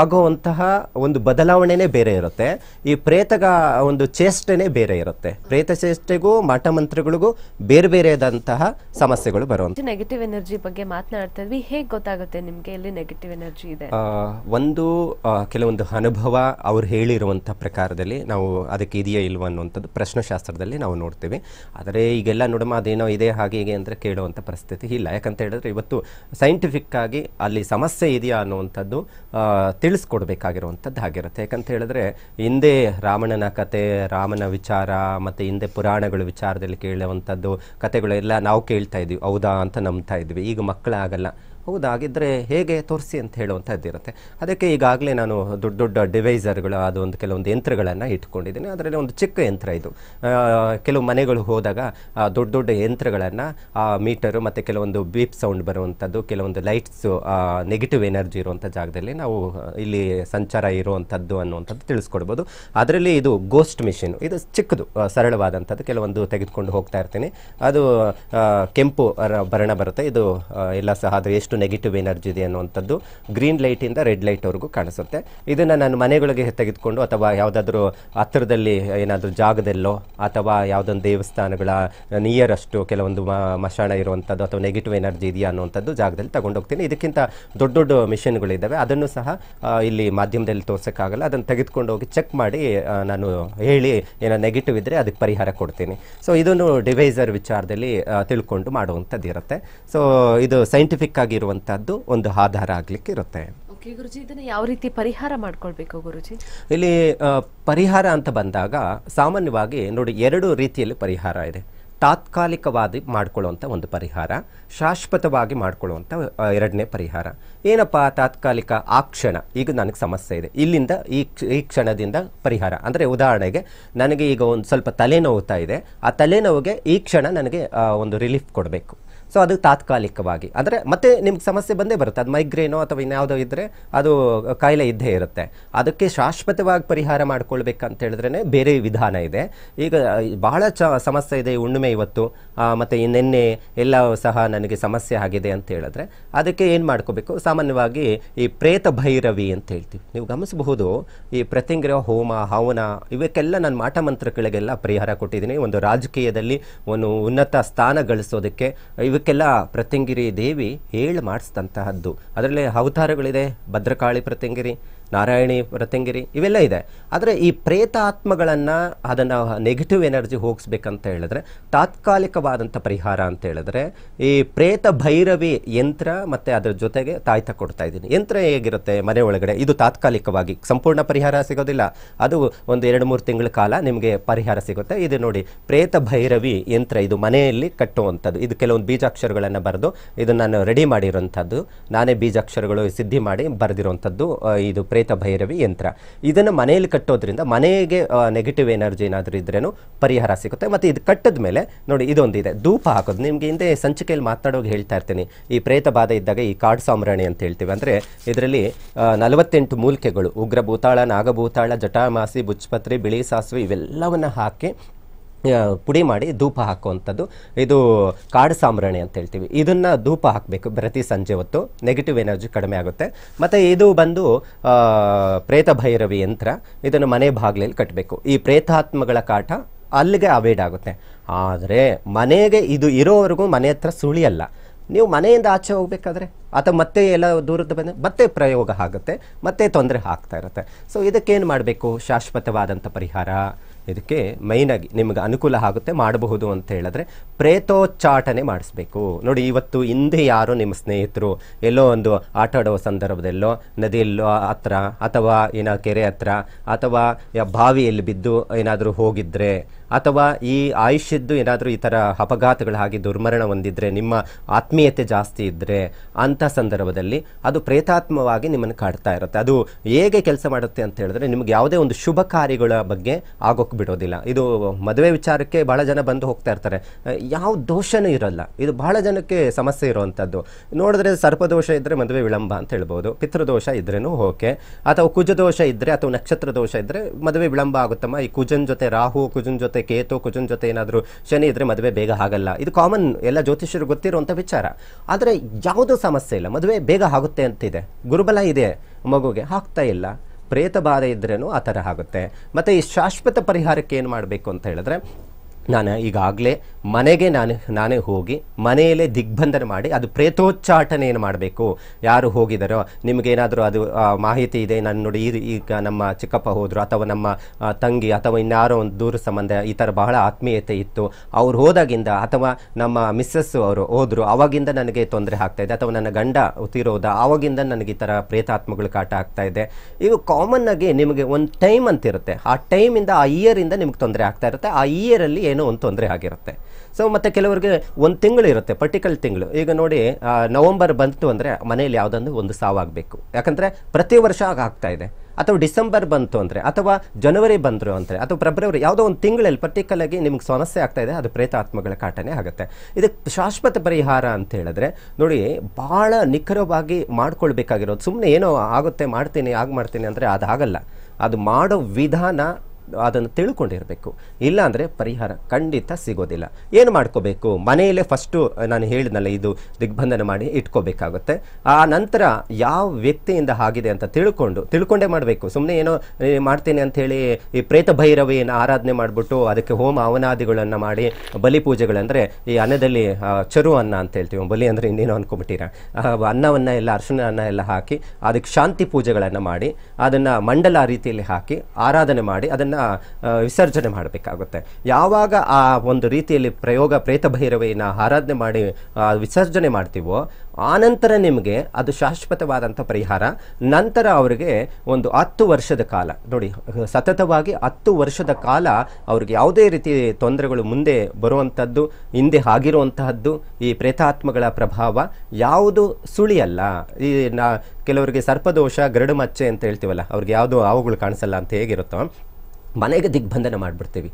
ಆಗೋವಂತಹ ಒಂದು ಬದಲಾವಣೆನೇ ಬೇರೆ ಇರುತ್ತೆ ಈ ಪ್ರೇತಗ ಒಂದು ಚೇಷ್ಟೆನೇ ಬೇರೆ ಇರುತ್ತೆ ಪ್ರೇತ ಚೇಷ್ಟೆಗೂ ಮಾಟ ಮಂತ್ರಗಳಿಗೂ ಬೇರೆ ಬೇರೆದಂತಹ ಸಮಸ್ಯೆಗಳು ಬರುವಂಥ ನೆಗೆಟಿವ್ ಎನರ್ಜಿ ಬಗ್ಗೆ ಮಾತನಾಡ್ತಾ ಹೇಗೆ ಗೊತ್ತಾಗುತ್ತೆ ನಿಮಗೆ ಇಲ್ಲಿ ನೆಗೆಟಿವ್ ಎನರ್ಜಿ ಇದೆ ಒಂದು ಕೆಲವೊಂದು ಅನುಭವ ಅವ್ರು ಹೇಳಿರುವಂಥ ಪ್ರಕಾರದಲ್ಲಿ ನಾವು ಅದಕ್ಕೆ ಇದೆಯಾ ಇಲ್ವಾ ಅನ್ನುವಂಥದ್ದು ಪ್ರಶ್ನಶಾಸ್ತ್ರದಲ್ಲಿ ನಾವು ನೋಡ್ತೀವಿ ಆದರೆ ಈಗೆಲ್ಲ ನೋಡಮ್ಮ ಅದೇನೋ ಇದೆ ಹಾಗೆ ಹೀಗೆ ಅಂದರೆ ಕೇಳುವಂಥ ಪರಿಸ್ಥಿತಿ ಇಲ್ಲ ಯಾಕಂತ ಹೇಳಿದ್ರೆ ಇವತ್ತು ಸೈಂಟಿಫಿಕ್ ಆಗಿ ಅಲ್ಲಿ ಸಮಸ್ಯೆ ಇದೆಯಾ ಅನ್ನುವಂಥದ್ದು ತಿಳಿಸ್ಕೊಡ್ಬೇಕಾಗಿರುವಂಥದ್ದು ಆಗಿರುತ್ತೆ ಯಾಕಂತ ಹೇಳಿದ್ರೆ ಹಿಂದೆ ರಾಮಣನ ಕತೆ ರಾಮನ ವಿಚಾರ ಮತ್ತು ಹಿಂದೆ ಪುರಾಣಗಳ ವಿಚಾರದಲ್ಲಿ ಕೇಳುವಂಥದ್ದು ಕತೆಗಳೆಲ್ಲ ನಾವು ಕೇಳ್ತಾ ಇದ್ವಿ ಹೌದಾ ಅಂತ ನಂಬ್ತಾ ಇದ್ವಿ ಈಗ ಮಕ್ಕಳಾಗಲ್ಲ ಹೌದಾ ಹಾಗಿದ್ರೆ ಹೇಗೆ ತೋರಿಸಿ ಅಂತ ಇರುತ್ತೆ ಅದಕ್ಕೆ ಈಗಾಗಲೇ ನಾನು ದೊಡ್ಡ ದೊಡ್ಡ ಡಿವೈಸರ್ಗಳು ಅದೊಂದು ಕೆಲವೊಂದು ಯಂತ್ರಗಳನ್ನು ಇಟ್ಕೊಂಡಿದ್ದೀನಿ ಅದರಲ್ಲಿ ಒಂದು ಚಿಕ್ಕ ಯಂತ್ರ ಇದು ಕೆಲವು ಮನೆಗಳು ಹೋದಾಗ ದೊಡ್ಡ ದೊಡ್ಡ ಯಂತ್ರಗಳನ್ನು ಆ ಮೀಟರು ಮತ್ತು ಕೆಲವೊಂದು ಬೀಪ್ ಸೌಂಡ್ ಬರುವಂಥದ್ದು ಕೆಲವೊಂದು ಲೈಟ್ಸು ನೆಗೆಟಿವ್ ಎನರ್ಜಿ ಇರುವಂಥ ಜಾಗದಲ್ಲಿ ನಾವು ಇಲ್ಲಿ ಸಂಚಾರ ಇರುವಂಥದ್ದು ಅನ್ನುವಂಥದ್ದು ತಿಳಿಸ್ಕೊಡ್ಬೋದು ಅದರಲ್ಲಿ ಇದು ಗೋಸ್ಟ್ ಮಿಷಿನ್ ಇದು ಚಿಕ್ಕದು ಸರಳವಾದಂಥದ್ದು ಕೆಲವೊಂದು ತೆಗೆದುಕೊಂಡು ಹೋಗ್ತಾ ಇರ್ತೀನಿ ಅದು ಕೆಂಪು ಬರಣ ಬರುತ್ತೆ ಇದು ಎಲ್ಲ ಸಹ ಅದು ಎಷ್ಟು ನೆಗೆಟಿವ್ ಎನರ್ಜಿ ಇದೆ ಅನ್ನುವಂಥದ್ದು ಗ್ರೀನ್ ಲೈಟಿಂದ ರೆಡ್ ಲೈಟ್ವರೆಗೂ ಕಾಣಿಸುತ್ತೆ ಇದನ್ನು ನಾನು ಮನೆಗಳಿಗೆ ತೆಗೆದುಕೊಂಡು ಅಥವಾ ಯಾವುದಾದ್ರೂ ಹತ್ತಿರದಲ್ಲಿ ಏನಾದರೂ ಜಾಗದಲ್ಲೋ ಅಥವಾ ಯಾವುದೊಂದು ದೇವಸ್ಥಾನಗಳ ಅಷ್ಟು ಕೆಲವೊಂದು ಮಶಾಣ ಇರುವಂಥದ್ದು ಅಥವಾ ನೆಗೆಟಿವ್ ಎನರ್ಜಿ ಇದೆಯಾ ಅನ್ನುವಂಥದ್ದು ಜಾಗದಲ್ಲಿ ತಗೊಂಡು ಹೋಗ್ತೀನಿ ಇದಕ್ಕಿಂತ ದೊಡ್ಡ ದೊಡ್ಡ ಮಿಷಿನ್ಗಳಿದ್ದಾವೆ ಅದನ್ನು ಸಹ ಇಲ್ಲಿ ಮಾಧ್ಯಮದಲ್ಲಿ ತೋರ್ಸೋಕ್ಕಾಗಲ್ಲ ಅದನ್ನು ತೆಗೆದುಕೊಂಡು ಹೋಗಿ ಚೆಕ್ ಮಾಡಿ ನಾನು ಹೇಳಿ ಏನೋ ನೆಗೆಟಿವ್ ಇದ್ದರೆ ಅದಕ್ಕೆ ಪರಿಹಾರ ಕೊಡ್ತೀನಿ ಸೊ ಇದನ್ನು ಡಿವೈಸರ್ ವಿಚಾರದಲ್ಲಿ ತಿಳ್ಕೊಂಡು ಮಾಡುವಂಥದ್ದು ಇರುತ್ತೆ ಸೊ ಇದು ಸೈಂಟಿಫಿಕ್ ಆಗಿರುವ ಇರುವಂತಹದ್ದು ಒಂದು ಆಧಾರ ಆಗ್ಲಿಕ್ಕೆ ಇರುತ್ತೆ ಗುರುಜಿ ಇದನ್ನು ಯಾವ ರೀತಿ ಪರಿಹಾರ ಮಾಡ್ಕೊಳ್ಬೇಕು ಗುರುಜಿ ಇಲ್ಲಿ ಪರಿಹಾರ ಅಂತ ಬಂದಾಗ ಸಾಮಾನ್ಯವಾಗಿ ನೋಡಿ ಎರಡು ರೀತಿಯಲ್ಲಿ ಪರಿಹಾರ ಇದೆ ತಾತ್ಕಾಲಿಕವಾಗಿ ಮಾಡ್ಕೊಳ್ಳುವಂಥ ಒಂದು ಪರಿಹಾರ ಶಾಶ್ವತವಾಗಿ ಮಾಡ್ಕೊಳ್ಳುವಂಥ ಎರಡನೇ ಪರಿಹಾರ ಏನಪ್ಪ ತಾತ್ಕಾಲಿಕ ಆ ಕ್ಷಣ ಈಗ ನನಗೆ ಸಮಸ್ಯೆ ಇದೆ ಇಲ್ಲಿಂದ ಈ ಈ ಕ್ಷಣದಿಂದ ಪರಿಹಾರ ಅಂದರೆ ಉದಾಹರಣೆಗೆ ನನಗೆ ಈಗ ಒಂದು ಸ್ವಲ್ಪ ತಲೆನೋವುತ್ತಾ ಇದೆ ಆ ತಲೆನೋವಿಗೆ ಈ ಕ್ಷಣ ನನಗೆ ಒಂದು ರಿಲೀಫ್ ಕೊಡಬೇಕು ಸೊ ಅದು ತಾತ್ಕಾಲಿಕವಾಗಿ ಅಂದರೆ ಮತ್ತೆ ನಿಮ್ಗೆ ಸಮಸ್ಯೆ ಬಂದೇ ಬರುತ್ತೆ ಅದು ಮೈಗ್ರೇನೋ ಅಥವಾ ಇನ್ಯಾವುದೋ ಇದ್ದರೆ ಅದು ಕಾಯಿಲೆ ಇದ್ದೇ ಇರುತ್ತೆ ಅದಕ್ಕೆ ಶಾಶ್ವತವಾಗಿ ಪರಿಹಾರ ಮಾಡ್ಕೊಳ್ಬೇಕಂತ ಹೇಳಿದ್ರೇ ಬೇರೆ ವಿಧಾನ ಇದೆ ಈಗ ಬಹಳ ಚ ಸಮಸ್ಯೆ ಇದೆ ಉಣ್ಣುಮೆ ಇವತ್ತು ಮತ್ತು ನಿನ್ನೆ ಎಲ್ಲ ಸಹ ನನಗೆ ಸಮಸ್ಯೆ ಆಗಿದೆ ಅಂತ ಹೇಳಿದ್ರೆ ಅದಕ್ಕೆ ಏನು ಮಾಡ್ಕೋಬೇಕು ಸಾಮಾನ್ಯವಾಗಿ ಈ ಪ್ರೇತ ಭೈರವಿ ಅಂತ ಹೇಳ್ತೀವಿ ನೀವು ಗಮನಿಸಬಹುದು ಈ ಪ್ರತಿಂಗ್ರಹ ಹೋಮ ಹವನ ಇವಕ್ಕೆಲ್ಲ ನಾನು ಮಾಟ ಪರಿಹಾರ ಕೊಟ್ಟಿದ್ದೀನಿ ಒಂದು ರಾಜಕೀಯದಲ್ಲಿ ಒಂದು ಉನ್ನತ ಸ್ಥಾನ ಗಳಿಸೋದಕ್ಕೆ ಇವ ಇವಕ್ಕೆಲ್ಲ ಪ್ರತ್ಯಂಗಿರಿ ದೇವಿ ಹೇಳಿ ಮಾಡಿಸಿದಂತಹದ್ದು ಅದರಲ್ಲಿ ಅವತಾರಗಳಿದೆ ಭದ್ರಕಾಳಿ ಪ್ರತ್ಯಂಗಿರಿ ನಾರಾಯಣಿ ವ್ರತಂಗಿರಿ ಇವೆಲ್ಲ ಇದೆ ಆದರೆ ಈ ಪ್ರೇತಾತ್ಮಗಳನ್ನು ಅದನ್ನು ನೆಗೆಟಿವ್ ಎನರ್ಜಿ ಹೋಗಿಸ್ಬೇಕಂತ ಹೇಳಿದ್ರೆ ತಾತ್ಕಾಲಿಕವಾದಂಥ ಪರಿಹಾರ ಅಂತ ಹೇಳಿದ್ರೆ ಈ ಪ್ರೇತ ಭೈರವಿ ಯಂತ್ರ ಮತ್ತು ಅದರ ಜೊತೆಗೆ ತಾಯ್ತ ಕೊಡ್ತಾ ಇದ್ದೀನಿ ಯಂತ್ರ ಹೇಗಿರುತ್ತೆ ಮನೆ ಒಳಗಡೆ ಇದು ತಾತ್ಕಾಲಿಕವಾಗಿ ಸಂಪೂರ್ಣ ಪರಿಹಾರ ಸಿಗೋದಿಲ್ಲ ಅದು ಒಂದು ಎರಡು ಮೂರು ತಿಂಗಳ ಕಾಲ ನಿಮಗೆ ಪರಿಹಾರ ಸಿಗುತ್ತೆ ಇದು ನೋಡಿ ಪ್ರೇತ ಭೈರವಿ ಯಂತ್ರ ಇದು ಮನೆಯಲ್ಲಿ ಕಟ್ಟುವಂಥದ್ದು ಇದು ಕೆಲವೊಂದು ಬೀಜಾಕ್ಷರಗಳನ್ನು ಬರೆದು ಇದು ನಾನು ರೆಡಿ ಮಾಡಿರೋಂಥದ್ದು ನಾನೇ ಬೀಜಾಕ್ಷರಗಳು ಸಿದ್ಧಿ ಮಾಡಿ ಬರೆದಿರುವಂಥದ್ದು ಇದು ಪ್ರೇತ ಭೈರವಿ ಯಂತ್ರ ಇದನ್ನು ಮನೆಯಲ್ಲಿ ಕಟ್ಟೋದ್ರಿಂದ ಮನೆಗೆ ನೆಗೆಟಿವ್ ಎನರ್ಜಿ ಏನಾದರೂ ಇದ್ರೇನು ಪರಿಹಾರ ಸಿಗುತ್ತೆ ಮತ್ತು ಇದು ಕಟ್ಟದ ಮೇಲೆ ನೋಡಿ ಇದೆ ಧೂಪ ಹಾಕೋದು ನಿಮಗೆ ಹಿಂದೆ ಸಂಚಿಕೆಯಲ್ಲಿ ಮಾತನಾಡೋಗಿ ಹೇಳ್ತಾ ಇರ್ತೀನಿ ಈ ಪ್ರೇತ ಬಾಧೆ ಇದ್ದಾಗ ಈ ಕಾಡು ಸಾಮ್ರಾಣಿ ಅಂತ ಹೇಳ್ತೀವಿ ಅಂದರೆ ಇದರಲ್ಲಿ ನಲವತ್ತೆಂಟು ಮೂಲಿಕೆಗಳು ಉಗ್ರ ಭೂತಾಳ ನಾಗಭೂತಾಳ ಜಟಾಮಾಸಿ ಬುಚ್ಪತ್ರಿ ಬಿಳಿ ಸಾಸಿವೆ ಇವೆಲ್ಲವನ್ನು ಹಾಕಿ ಪುಡಿ ಮಾಡಿ ಧೂಪ ಹಾಕುವಂಥದ್ದು ಇದು ಕಾಡು ಸಾಂಬ್ರಾಣಿ ಅಂತ ಹೇಳ್ತೀವಿ ಇದನ್ನು ಧೂಪ ಹಾಕಬೇಕು ಪ್ರತಿ ಸಂಜೆ ಹೊತ್ತು ನೆಗೆಟಿವ್ ಎನರ್ಜಿ ಕಡಿಮೆ ಆಗುತ್ತೆ ಮತ್ತು ಇದು ಬಂದು ಪ್ರೇತ ಭೈರವಿ ಯಂತ್ರ ಇದನ್ನು ಮನೆ ಬಾಗಿಲಲ್ಲಿ ಕಟ್ಟಬೇಕು ಈ ಪ್ರೇತಾತ್ಮಗಳ ಕಾಟ ಅಲ್ಲಿಗೆ ಅವೈಡ್ ಆಗುತ್ತೆ ಆದರೆ ಮನೆಗೆ ಇದು ಇರೋವರೆಗೂ ಮನೆ ಹತ್ರ ಸುಳಿಯಲ್ಲ ನೀವು ಮನೆಯಿಂದ ಆಚೆ ಹೋಗ್ಬೇಕಾದ್ರೆ ಅಥವಾ ಮತ್ತೆ ಎಲ್ಲ ದೂರದ ಬಂದರೆ ಮತ್ತೆ ಪ್ರಯೋಗ ಆಗುತ್ತೆ ಮತ್ತೆ ತೊಂದರೆ ಆಗ್ತಾ ಇರುತ್ತೆ ಸೊ ಇದಕ್ಕೇನು ಮಾಡಬೇಕು ಶಾಶ್ವತವಾದಂಥ ಪರಿಹಾರ ಇದಕ್ಕೆ ಮೈನಾಗಿ ನಿಮ್ಗೆ ಅನುಕೂಲ ಆಗುತ್ತೆ ಮಾಡಬಹುದು ಅಂತ ಹೇಳಿದ್ರೆ ಪ್ರೇತೋಚ್ಚಾಟನೆ ಮಾಡಿಸ್ಬೇಕು ನೋಡಿ ಇವತ್ತು ಹಿಂದೆ ಯಾರು ನಿಮ್ಮ ಸ್ನೇಹಿತರು ಎಲ್ಲೋ ಒಂದು ಆಡುವ ಸಂದರ್ಭದಲ್ಲೋ ನದಿಯಲ್ಲೋ ಹತ್ರ ಅಥವಾ ಏನೋ ಕೆರೆ ಹತ್ರ ಅಥವಾ ಬಾವಿಯಲ್ಲಿ ಬಿದ್ದು ಏನಾದರೂ ಹೋಗಿದ್ರೆ ಅಥವಾ ಈ ಆಯುಷ್ಯದ್ದು ಏನಾದರೂ ಈ ಥರ ಹಾಗೆ ದುರ್ಮರಣ ಹೊಂದಿದ್ರೆ ನಿಮ್ಮ ಆತ್ಮೀಯತೆ ಜಾಸ್ತಿ ಇದ್ದರೆ ಅಂಥ ಸಂದರ್ಭದಲ್ಲಿ ಅದು ಪ್ರೇತಾತ್ಮವಾಗಿ ನಿಮ್ಮನ್ನು ಕಾಡ್ತಾ ಇರುತ್ತೆ ಅದು ಹೇಗೆ ಕೆಲಸ ಮಾಡುತ್ತೆ ಅಂತ ಹೇಳಿದ್ರೆ ನಿಮ್ಗೆ ಯಾವುದೇ ಒಂದು ಶುಭ ಕಾರ್ಯಗಳ ಬಗ್ಗೆ ಆಗೋಕ್ಕೆ ಬಿಡೋದಿಲ್ಲ ಇದು ಮದುವೆ ವಿಚಾರಕ್ಕೆ ಭಾಳ ಜನ ಬಂದು ಹೋಗ್ತಾ ಇರ್ತಾರೆ ಯಾವ ದೋಷನೂ ಇರಲ್ಲ ಇದು ಬಹಳ ಜನಕ್ಕೆ ಸಮಸ್ಯೆ ಇರುವಂಥದ್ದು ನೋಡಿದ್ರೆ ಸರ್ಪದೋಷ ಇದ್ದರೆ ಮದುವೆ ವಿಳಂಬ ಅಂತ ಹೇಳ್ಬೋದು ಪಿತೃದೋಷ ಇದ್ರೇನು ಓಕೆ ಅಥವಾ ಕುಜದೋಷ ಇದ್ದರೆ ಅಥವಾ ನಕ್ಷತ್ರ ದೋಷ ಇದ್ದರೆ ಮದುವೆ ವಿಳಂಬ ಆಗುತ್ತಮ್ಮ ಈ ಕುಜನ್ ಜೊತೆ ರಾಹು ಕುಜನ್ ಜೊತೆ ಜೊತೆ ಕೇತು ಕುಜುನ್ ಜೊತೆ ಏನಾದರೂ ಶನಿ ಇದ್ರೆ ಮದುವೆ ಬೇಗ ಆಗಲ್ಲ ಇದು ಕಾಮನ್ ಎಲ್ಲ ಜ್ಯೋತಿಷ್ಯರು ಗೊತ್ತಿರುವಂಥ ವಿಚಾರ ಆದರೆ ಯಾವುದೂ ಸಮಸ್ಯೆ ಇಲ್ಲ ಮದುವೆ ಬೇಗ ಆಗುತ್ತೆ ಅಂತಿದೆ ಗುರುಬಲ ಇದೆ ಮಗುಗೆ ಹಾಕ್ತಾ ಇಲ್ಲ ಪ್ರೇತ ಬಾಧೆ ಇದ್ರೇನು ಆ ಥರ ಆಗುತ್ತೆ ಮತ್ತು ಈ ಶಾಶ್ವತ ಪರಿಹಾರಕ್ಕೆ ಏನು ಮಾಡಬೇಕು ಅಂತ ಹೇಳಿದ್ರೆ ನಾನು ಈಗಾಗಲೇ ಮನೆಗೆ ನಾನು ನಾನೇ ಹೋಗಿ ಮನೆಯಲ್ಲೇ ದಿಗ್ಬಂಧನ ಮಾಡಿ ಅದು ಪ್ರೇತೋಚ್ಚಾಟನೆ ಏನು ಮಾಡಬೇಕು ಯಾರು ಹೋಗಿದಾರೋ ನಿಮಗೇನಾದರೂ ಅದು ಮಾಹಿತಿ ಇದೆ ನಾನು ನೋಡಿ ಈಗ ನಮ್ಮ ಚಿಕ್ಕಪ್ಪ ಹೋದರು ಅಥವಾ ನಮ್ಮ ತಂಗಿ ಅಥವಾ ಇನ್ಯಾರೋ ಒಂದು ದೂರ ಸಂಬಂಧ ಈ ಥರ ಬಹಳ ಆತ್ಮೀಯತೆ ಇತ್ತು ಅವ್ರು ಹೋದಾಗಿಂದ ಅಥವಾ ನಮ್ಮ ಮಿಸ್ಸಸ್ಸು ಅವರು ಹೋದರು ಅವಾಗಿಂದ ನನಗೆ ತೊಂದರೆ ಆಗ್ತಾಯಿದೆ ಅಥವಾ ನನ್ನ ಗಂಡ ತೀರೋದ ಆವಾಗಿಂದ ನನಗೆ ಈ ಥರ ಪ್ರೇತಾತ್ಮಗಳು ಕಾಟ ಆಗ್ತಾಯಿದೆ ಇವು ಕಾಮನ್ನಾಗಿ ನಿಮಗೆ ಒಂದು ಟೈಮ್ ಅಂತಿರುತ್ತೆ ಆ ಟೈಮಿಂದ ಆ ಇಯರಿಂದ ನಿಮ್ಗೆ ತೊಂದರೆ ಆಗ್ತಾ ಇರುತ್ತೆ ಆ ಇಯರಲ್ಲಿ ಏನೋ ಒಂದು ತೊಂದರೆ ಆಗಿರುತ್ತೆ ಸೊ ಮತ್ತೆ ಕೆಲವರಿಗೆ ಒಂದು ತಿಂಗಳು ಇರುತ್ತೆ ಪರ್ಟಿಕಲ್ ತಿಂಗಳು ಈಗ ನೋಡಿ ನವಂಬರ್ ಬಂತು ಅಂದರೆ ಮನೆಯಲ್ಲಿ ಯಾವುದೊಂದು ಒಂದು ಸಾವಾಗಬೇಕು ಯಾಕಂದರೆ ಪ್ರತಿ ವರ್ಷ ಆಗ್ತಾ ಇದೆ ಅಥವಾ ಡಿಸೆಂಬರ್ ಬಂತು ಅಂದರೆ ಅಥವಾ ಜನವರಿ ಬಂದರು ಅಂದರೆ ಅಥವಾ ಫೆಬ್ರವರಿ ಯಾವುದೋ ಒಂದು ತಿಂಗಳಲ್ಲಿ ಆಗಿ ನಿಮ್ಗೆ ಸಮಸ್ಯೆ ಆಗ್ತಾ ಇದೆ ಅದು ಪ್ರೇತಾತ್ಮಗಳ ಕಾಟನೆ ಆಗುತ್ತೆ ಇದಕ್ಕೆ ಶಾಶ್ವತ ಪರಿಹಾರ ಅಂತ ಹೇಳಿದ್ರೆ ನೋಡಿ ಭಾಳ ನಿಖರವಾಗಿ ಮಾಡ್ಕೊಳ್ಬೇಕಾಗಿರೋದು ಸುಮ್ಮನೆ ಏನೋ ಆಗುತ್ತೆ ಮಾಡ್ತೀನಿ ಆಗ ಮಾಡ್ತೀನಿ ಅಂದರೆ ಅದಾಗಲ್ಲ ಅದು ಮಾಡೋ ವಿಧಾನ ಅದನ್ನು ತಿಳ್ಕೊಂಡಿರಬೇಕು ಇಲ್ಲಾಂದರೆ ಪರಿಹಾರ ಖಂಡಿತ ಸಿಗೋದಿಲ್ಲ ಏನು ಮಾಡ್ಕೋಬೇಕು ಮನೆಯಲ್ಲೇ ಫಸ್ಟು ನಾನು ಹೇಳಿದ್ನಲ್ಲ ಇದು ದಿಗ್ಬಂಧನ ಮಾಡಿ ಇಟ್ಕೋಬೇಕಾಗುತ್ತೆ ಆ ನಂತರ ಯಾವ ವ್ಯಕ್ತಿಯಿಂದ ಆಗಿದೆ ಅಂತ ತಿಳ್ಕೊಂಡು ತಿಳ್ಕೊಂಡೇ ಮಾಡಬೇಕು ಸುಮ್ಮನೆ ಏನೋ ಮಾಡ್ತೇನೆ ಅಂಥೇಳಿ ಈ ಪ್ರೇತ ಭೈರವಿಯನ್ನು ಆರಾಧನೆ ಮಾಡಿಬಿಟ್ಟು ಅದಕ್ಕೆ ಹೋಮ ಅವನಾದಿಗಳನ್ನು ಮಾಡಿ ಬಲಿ ಪೂಜೆಗಳಂದರೆ ಈ ಅನ್ನದಲ್ಲಿ ಚರು ಅನ್ನ ಅಂತ ಹೇಳ್ತೀವಿ ಬಲಿ ಅಂದರೆ ಇನ್ನೇನು ಅಂದ್ಕೊಂಬಿಟ್ಟಿರ ಅನ್ನವನ್ನು ಎಲ್ಲ ಅರ್ಶಿನ ಅನ್ನ ಎಲ್ಲ ಹಾಕಿ ಅದಕ್ಕೆ ಶಾಂತಿ ಪೂಜೆಗಳನ್ನು ಮಾಡಿ ಅದನ್ನು ಮಂಡಲ ರೀತಿಯಲ್ಲಿ ಹಾಕಿ ಆರಾಧನೆ ಮಾಡಿ ಅದನ್ನು ಅದನ್ನು ವಿಸರ್ಜನೆ ಮಾಡಬೇಕಾಗುತ್ತೆ ಯಾವಾಗ ಆ ಒಂದು ರೀತಿಯಲ್ಲಿ ಪ್ರಯೋಗ ಪ್ರೇತ ಭೈರವಿನ ಆರಾಧನೆ ಮಾಡಿ ವಿಸರ್ಜನೆ ಮಾಡ್ತೀವೋ ಆನಂತರ ನಿಮಗೆ ಅದು ಶಾಶ್ವತವಾದಂಥ ಪರಿಹಾರ ನಂತರ ಅವರಿಗೆ ಒಂದು ಹತ್ತು ವರ್ಷದ ಕಾಲ ನೋಡಿ ಸತತವಾಗಿ ಹತ್ತು ವರ್ಷದ ಕಾಲ ಅವ್ರಿಗೆ ಯಾವುದೇ ರೀತಿ ತೊಂದರೆಗಳು ಮುಂದೆ ಬರುವಂಥದ್ದು ಹಿಂದೆ ಆಗಿರುವಂತಹದ್ದು ಈ ಪ್ರೇತಾತ್ಮಗಳ ಪ್ರಭಾವ ಯಾವುದು ಸುಳಿಯಲ್ಲ ಈ ನಾ ಕೆಲವರಿಗೆ ಸರ್ಪದೋಷ ಗರಡು ಮಚ್ಚೆ ಅಂತ ಹೇಳ್ತೀವಲ್ಲ ಅವ್ರಿಗೆ ಯಾವುದು ಹಾವುಗಳು ಕಾಣಿಸಲ್ಲ ಅಂತ ಹೇಗಿರುತ್ತೋ ಮನೆಗೆ ದಿಗ್ಬಂಧನ ಮಾಡಿಬಿಡ್ತೀವಿ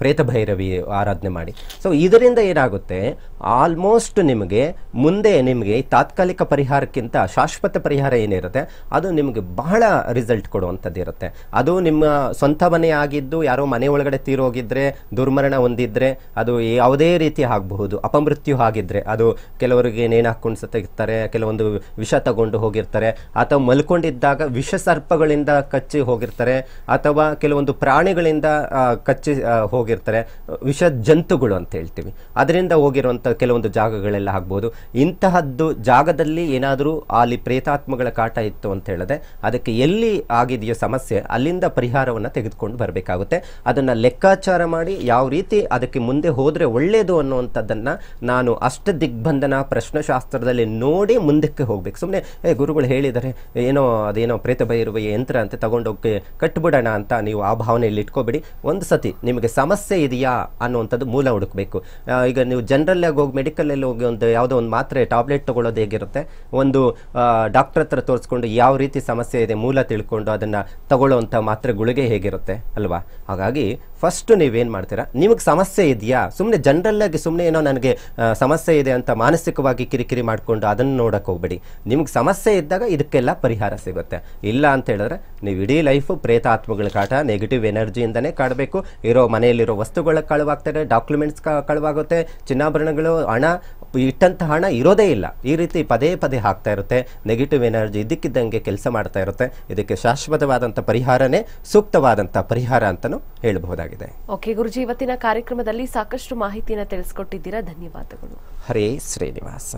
ಪ್ರೇತ ಭೈರವಿ ಆರಾಧನೆ ಮಾಡಿ ಸೊ ಇದರಿಂದ ಏನಾಗುತ್ತೆ ಆಲ್ಮೋಸ್ಟ್ ನಿಮಗೆ ಮುಂದೆ ನಿಮಗೆ ತಾತ್ಕಾಲಿಕ ಪರಿಹಾರಕ್ಕಿಂತ ಶಾಶ್ವತ ಪರಿಹಾರ ಏನಿರುತ್ತೆ ಅದು ನಿಮಗೆ ಬಹಳ ರಿಸಲ್ಟ್ ಕೊಡುವಂಥದ್ದು ಇರುತ್ತೆ ಅದು ನಿಮ್ಮ ಸ್ವಂತ ಮನೆ ಆಗಿದ್ದು ಯಾರೋ ಮನೆ ಒಳಗಡೆ ಹೋಗಿದ್ರೆ ದುರ್ಮರಣ ಹೊಂದಿದ್ರೆ ಅದು ಯಾವುದೇ ರೀತಿ ಆಗಬಹುದು ಅಪಮೃತ್ಯು ಆಗಿದ್ರೆ ಅದು ಕೆಲವರಿಗೆ ನೇಣು ಹಾಕ್ಕೊಂಡು ಸತ್ತಿರ್ತಾರೆ ಕೆಲವೊಂದು ವಿಷ ತಗೊಂಡು ಹೋಗಿರ್ತಾರೆ ಅಥವಾ ಮಲ್ಕೊಂಡಿದ್ದಾಗ ವಿಷ ಸರ್ಪಗಳಿಂದ ಕಚ್ಚಿ ಹೋಗಿರ್ತಾರೆ ಅಥವಾ ಕೆಲವೊಂದು ಪ್ರಾಣಿಗಳಿಂದ ಕಚ್ಚಿ ಹೋಗಿರ್ತಾರೆ ವಿಷ ಜಂತುಗಳು ಅಂತ ಹೇಳ್ತೀವಿ ಅದರಿಂದ ಹೋಗಿರುವಂಥ ಕೆಲವೊಂದು ಜಾಗಗಳೆಲ್ಲ ಆಗ್ಬೋದು ಇಂತಹದ್ದು ಜಾಗದಲ್ಲಿ ಏನಾದರೂ ಅಲ್ಲಿ ಪ್ರೇತಾತ್ಮಗಳ ಕಾಟ ಇತ್ತು ಅಂತ ಹೇಳಿದ್ರೆ ಅದಕ್ಕೆ ಎಲ್ಲಿ ಆಗಿದೆಯೋ ಸಮಸ್ಯೆ ಅಲ್ಲಿಂದ ಪರಿಹಾರವನ್ನು ತೆಗೆದುಕೊಂಡು ಬರಬೇಕಾಗುತ್ತೆ ಅದನ್ನು ಲೆಕ್ಕಾಚಾರ ಮಾಡಿ ಯಾವ ರೀತಿ ಅದಕ್ಕೆ ಮುಂದೆ ಹೋದರೆ ಒಳ್ಳೇದು ಅನ್ನುವಂಥದ್ದನ್ನು ನಾನು ಅಷ್ಟ ದಿಗ್ಬಂಧನ ಪ್ರಶ್ನಶಾಸ್ತ್ರದಲ್ಲಿ ನೋಡಿ ಮುಂದಕ್ಕೆ ಹೋಗಬೇಕು ಸುಮ್ಮನೆ ಏ ಗುರುಗಳು ಹೇಳಿದರೆ ಏನೋ ಅದೇನೋ ಪ್ರೇತ ಇರುವ ಯಂತ್ರ ಅಂತ ತಗೊಂಡೋಗಿ ಕಟ್ಬಿಡೋಣ ಅಂತ ನೀವು ಆ ಭಾವನೆಯಲ್ಲಿ ಇಟ್ಕೋಬೇಡಿ ಒಂದು ಸತಿ ನಿಮಗೆ ಸಮಸ್ಯೆ ಇದೆಯಾ ಅನ್ನುವಂಥದ್ದು ಮೂಲ ಹುಡುಕಬೇಕು ಈಗ ನೀವು ಜನರಲ್ಲಾಗಿ ಹೋಗಿ ಮೆಡಿಕಲಲ್ಲಿ ಹೋಗಿ ಒಂದು ಯಾವುದೋ ಒಂದು ಮಾತ್ರೆ ಟ್ಯಾಬ್ಲೆಟ್ ತೊಗೊಳ್ಳೋದು ಹೇಗಿರುತ್ತೆ ಒಂದು ಡಾಕ್ಟರ್ ಹತ್ರ ತೋರಿಸ್ಕೊಂಡು ಯಾವ ರೀತಿ ಸಮಸ್ಯೆ ಇದೆ ಮೂಲ ತಿಳ್ಕೊಂಡು ಅದನ್ನು ತಗೊಳ್ಳೋವಂಥ ಮಾತ್ರೆ ಗುಳಿಗೆ ಹೇಗಿರುತ್ತೆ ಅಲ್ವಾ ಹಾಗಾಗಿ ಫಸ್ಟು ನೀವೇನು ಮಾಡ್ತೀರಾ ನಿಮಗೆ ಸಮಸ್ಯೆ ಇದೆಯಾ ಸುಮ್ಮನೆ ಜನರಲ್ಲಾಗಿ ಸುಮ್ಮನೆ ಏನೋ ನನಗೆ ಸಮಸ್ಯೆ ಇದೆ ಅಂತ ಮಾನಸಿಕವಾಗಿ ಕಿರಿಕಿರಿ ಮಾಡಿಕೊಂಡು ಅದನ್ನು ನೋಡೋಕೆ ಹೋಗ್ಬೇಡಿ ನಿಮಗೆ ಸಮಸ್ಯೆ ಇದ್ದಾಗ ಇದಕ್ಕೆಲ್ಲ ಪರಿಹಾರ ಸಿಗುತ್ತೆ ಇಲ್ಲ ಅಂತ ಹೇಳಿದ್ರೆ ನೀವು ಇಡೀ ಲೈಫು ಪ್ರೇತಾತ್ಮಗಳ ಕಾಟ ನೆಗೆಟಿವ್ ಎನರ್ಜಿಯಿಂದನೇ ಕಾಡಬೇಕು ಇರೋ ಮನೆಯಲ್ಲಿರೋ ವಸ್ತುಗಳ ಕಳುವಾಗ್ತಾರೆ ಡಾಕ್ಯುಮೆಂಟ್ಸ್ ಕಳುವಾಗುತ್ತೆ ಚಿನ್ನಾಭರಣಗಳು ಹಣ ಇಟ್ಟಂಥ ಹಣ ಇರೋದೇ ಇಲ್ಲ ಈ ರೀತಿ ಪದೇ ಪದೇ ಹಾಕ್ತಾ ಇರುತ್ತೆ ನೆಗೆಟಿವ್ ಎನರ್ಜಿ ಇದ್ದಕ್ಕಿದ್ದಂಗೆ ಕೆಲಸ ಮಾಡ್ತಾ ಇರುತ್ತೆ ಇದಕ್ಕೆ ಶಾಶ್ವತವಾದಂಥ ಪರಿಹಾರನೇ ಸೂಕ್ತವಾದಂಥ ಪರಿಹಾರ ಅಂತಲೂ ಹೇಳಬಹುದಾಗಿದೆ ಓಕೆ ಗುರುಜಿ ಇವತ್ತಿನ ಕಾರ್ಯಕ್ರಮದಲ್ಲಿ ಸಾಕಷ್ಟು ಮಾಹಿತಿಯನ್ನು ತಿಳಿಸ್ಕೊಟ್ಟಿದ್ದೀರಾ ಧನ್ಯವಾದಗಳು ಹರೇ ಶ್ರೀನಿವಾಸ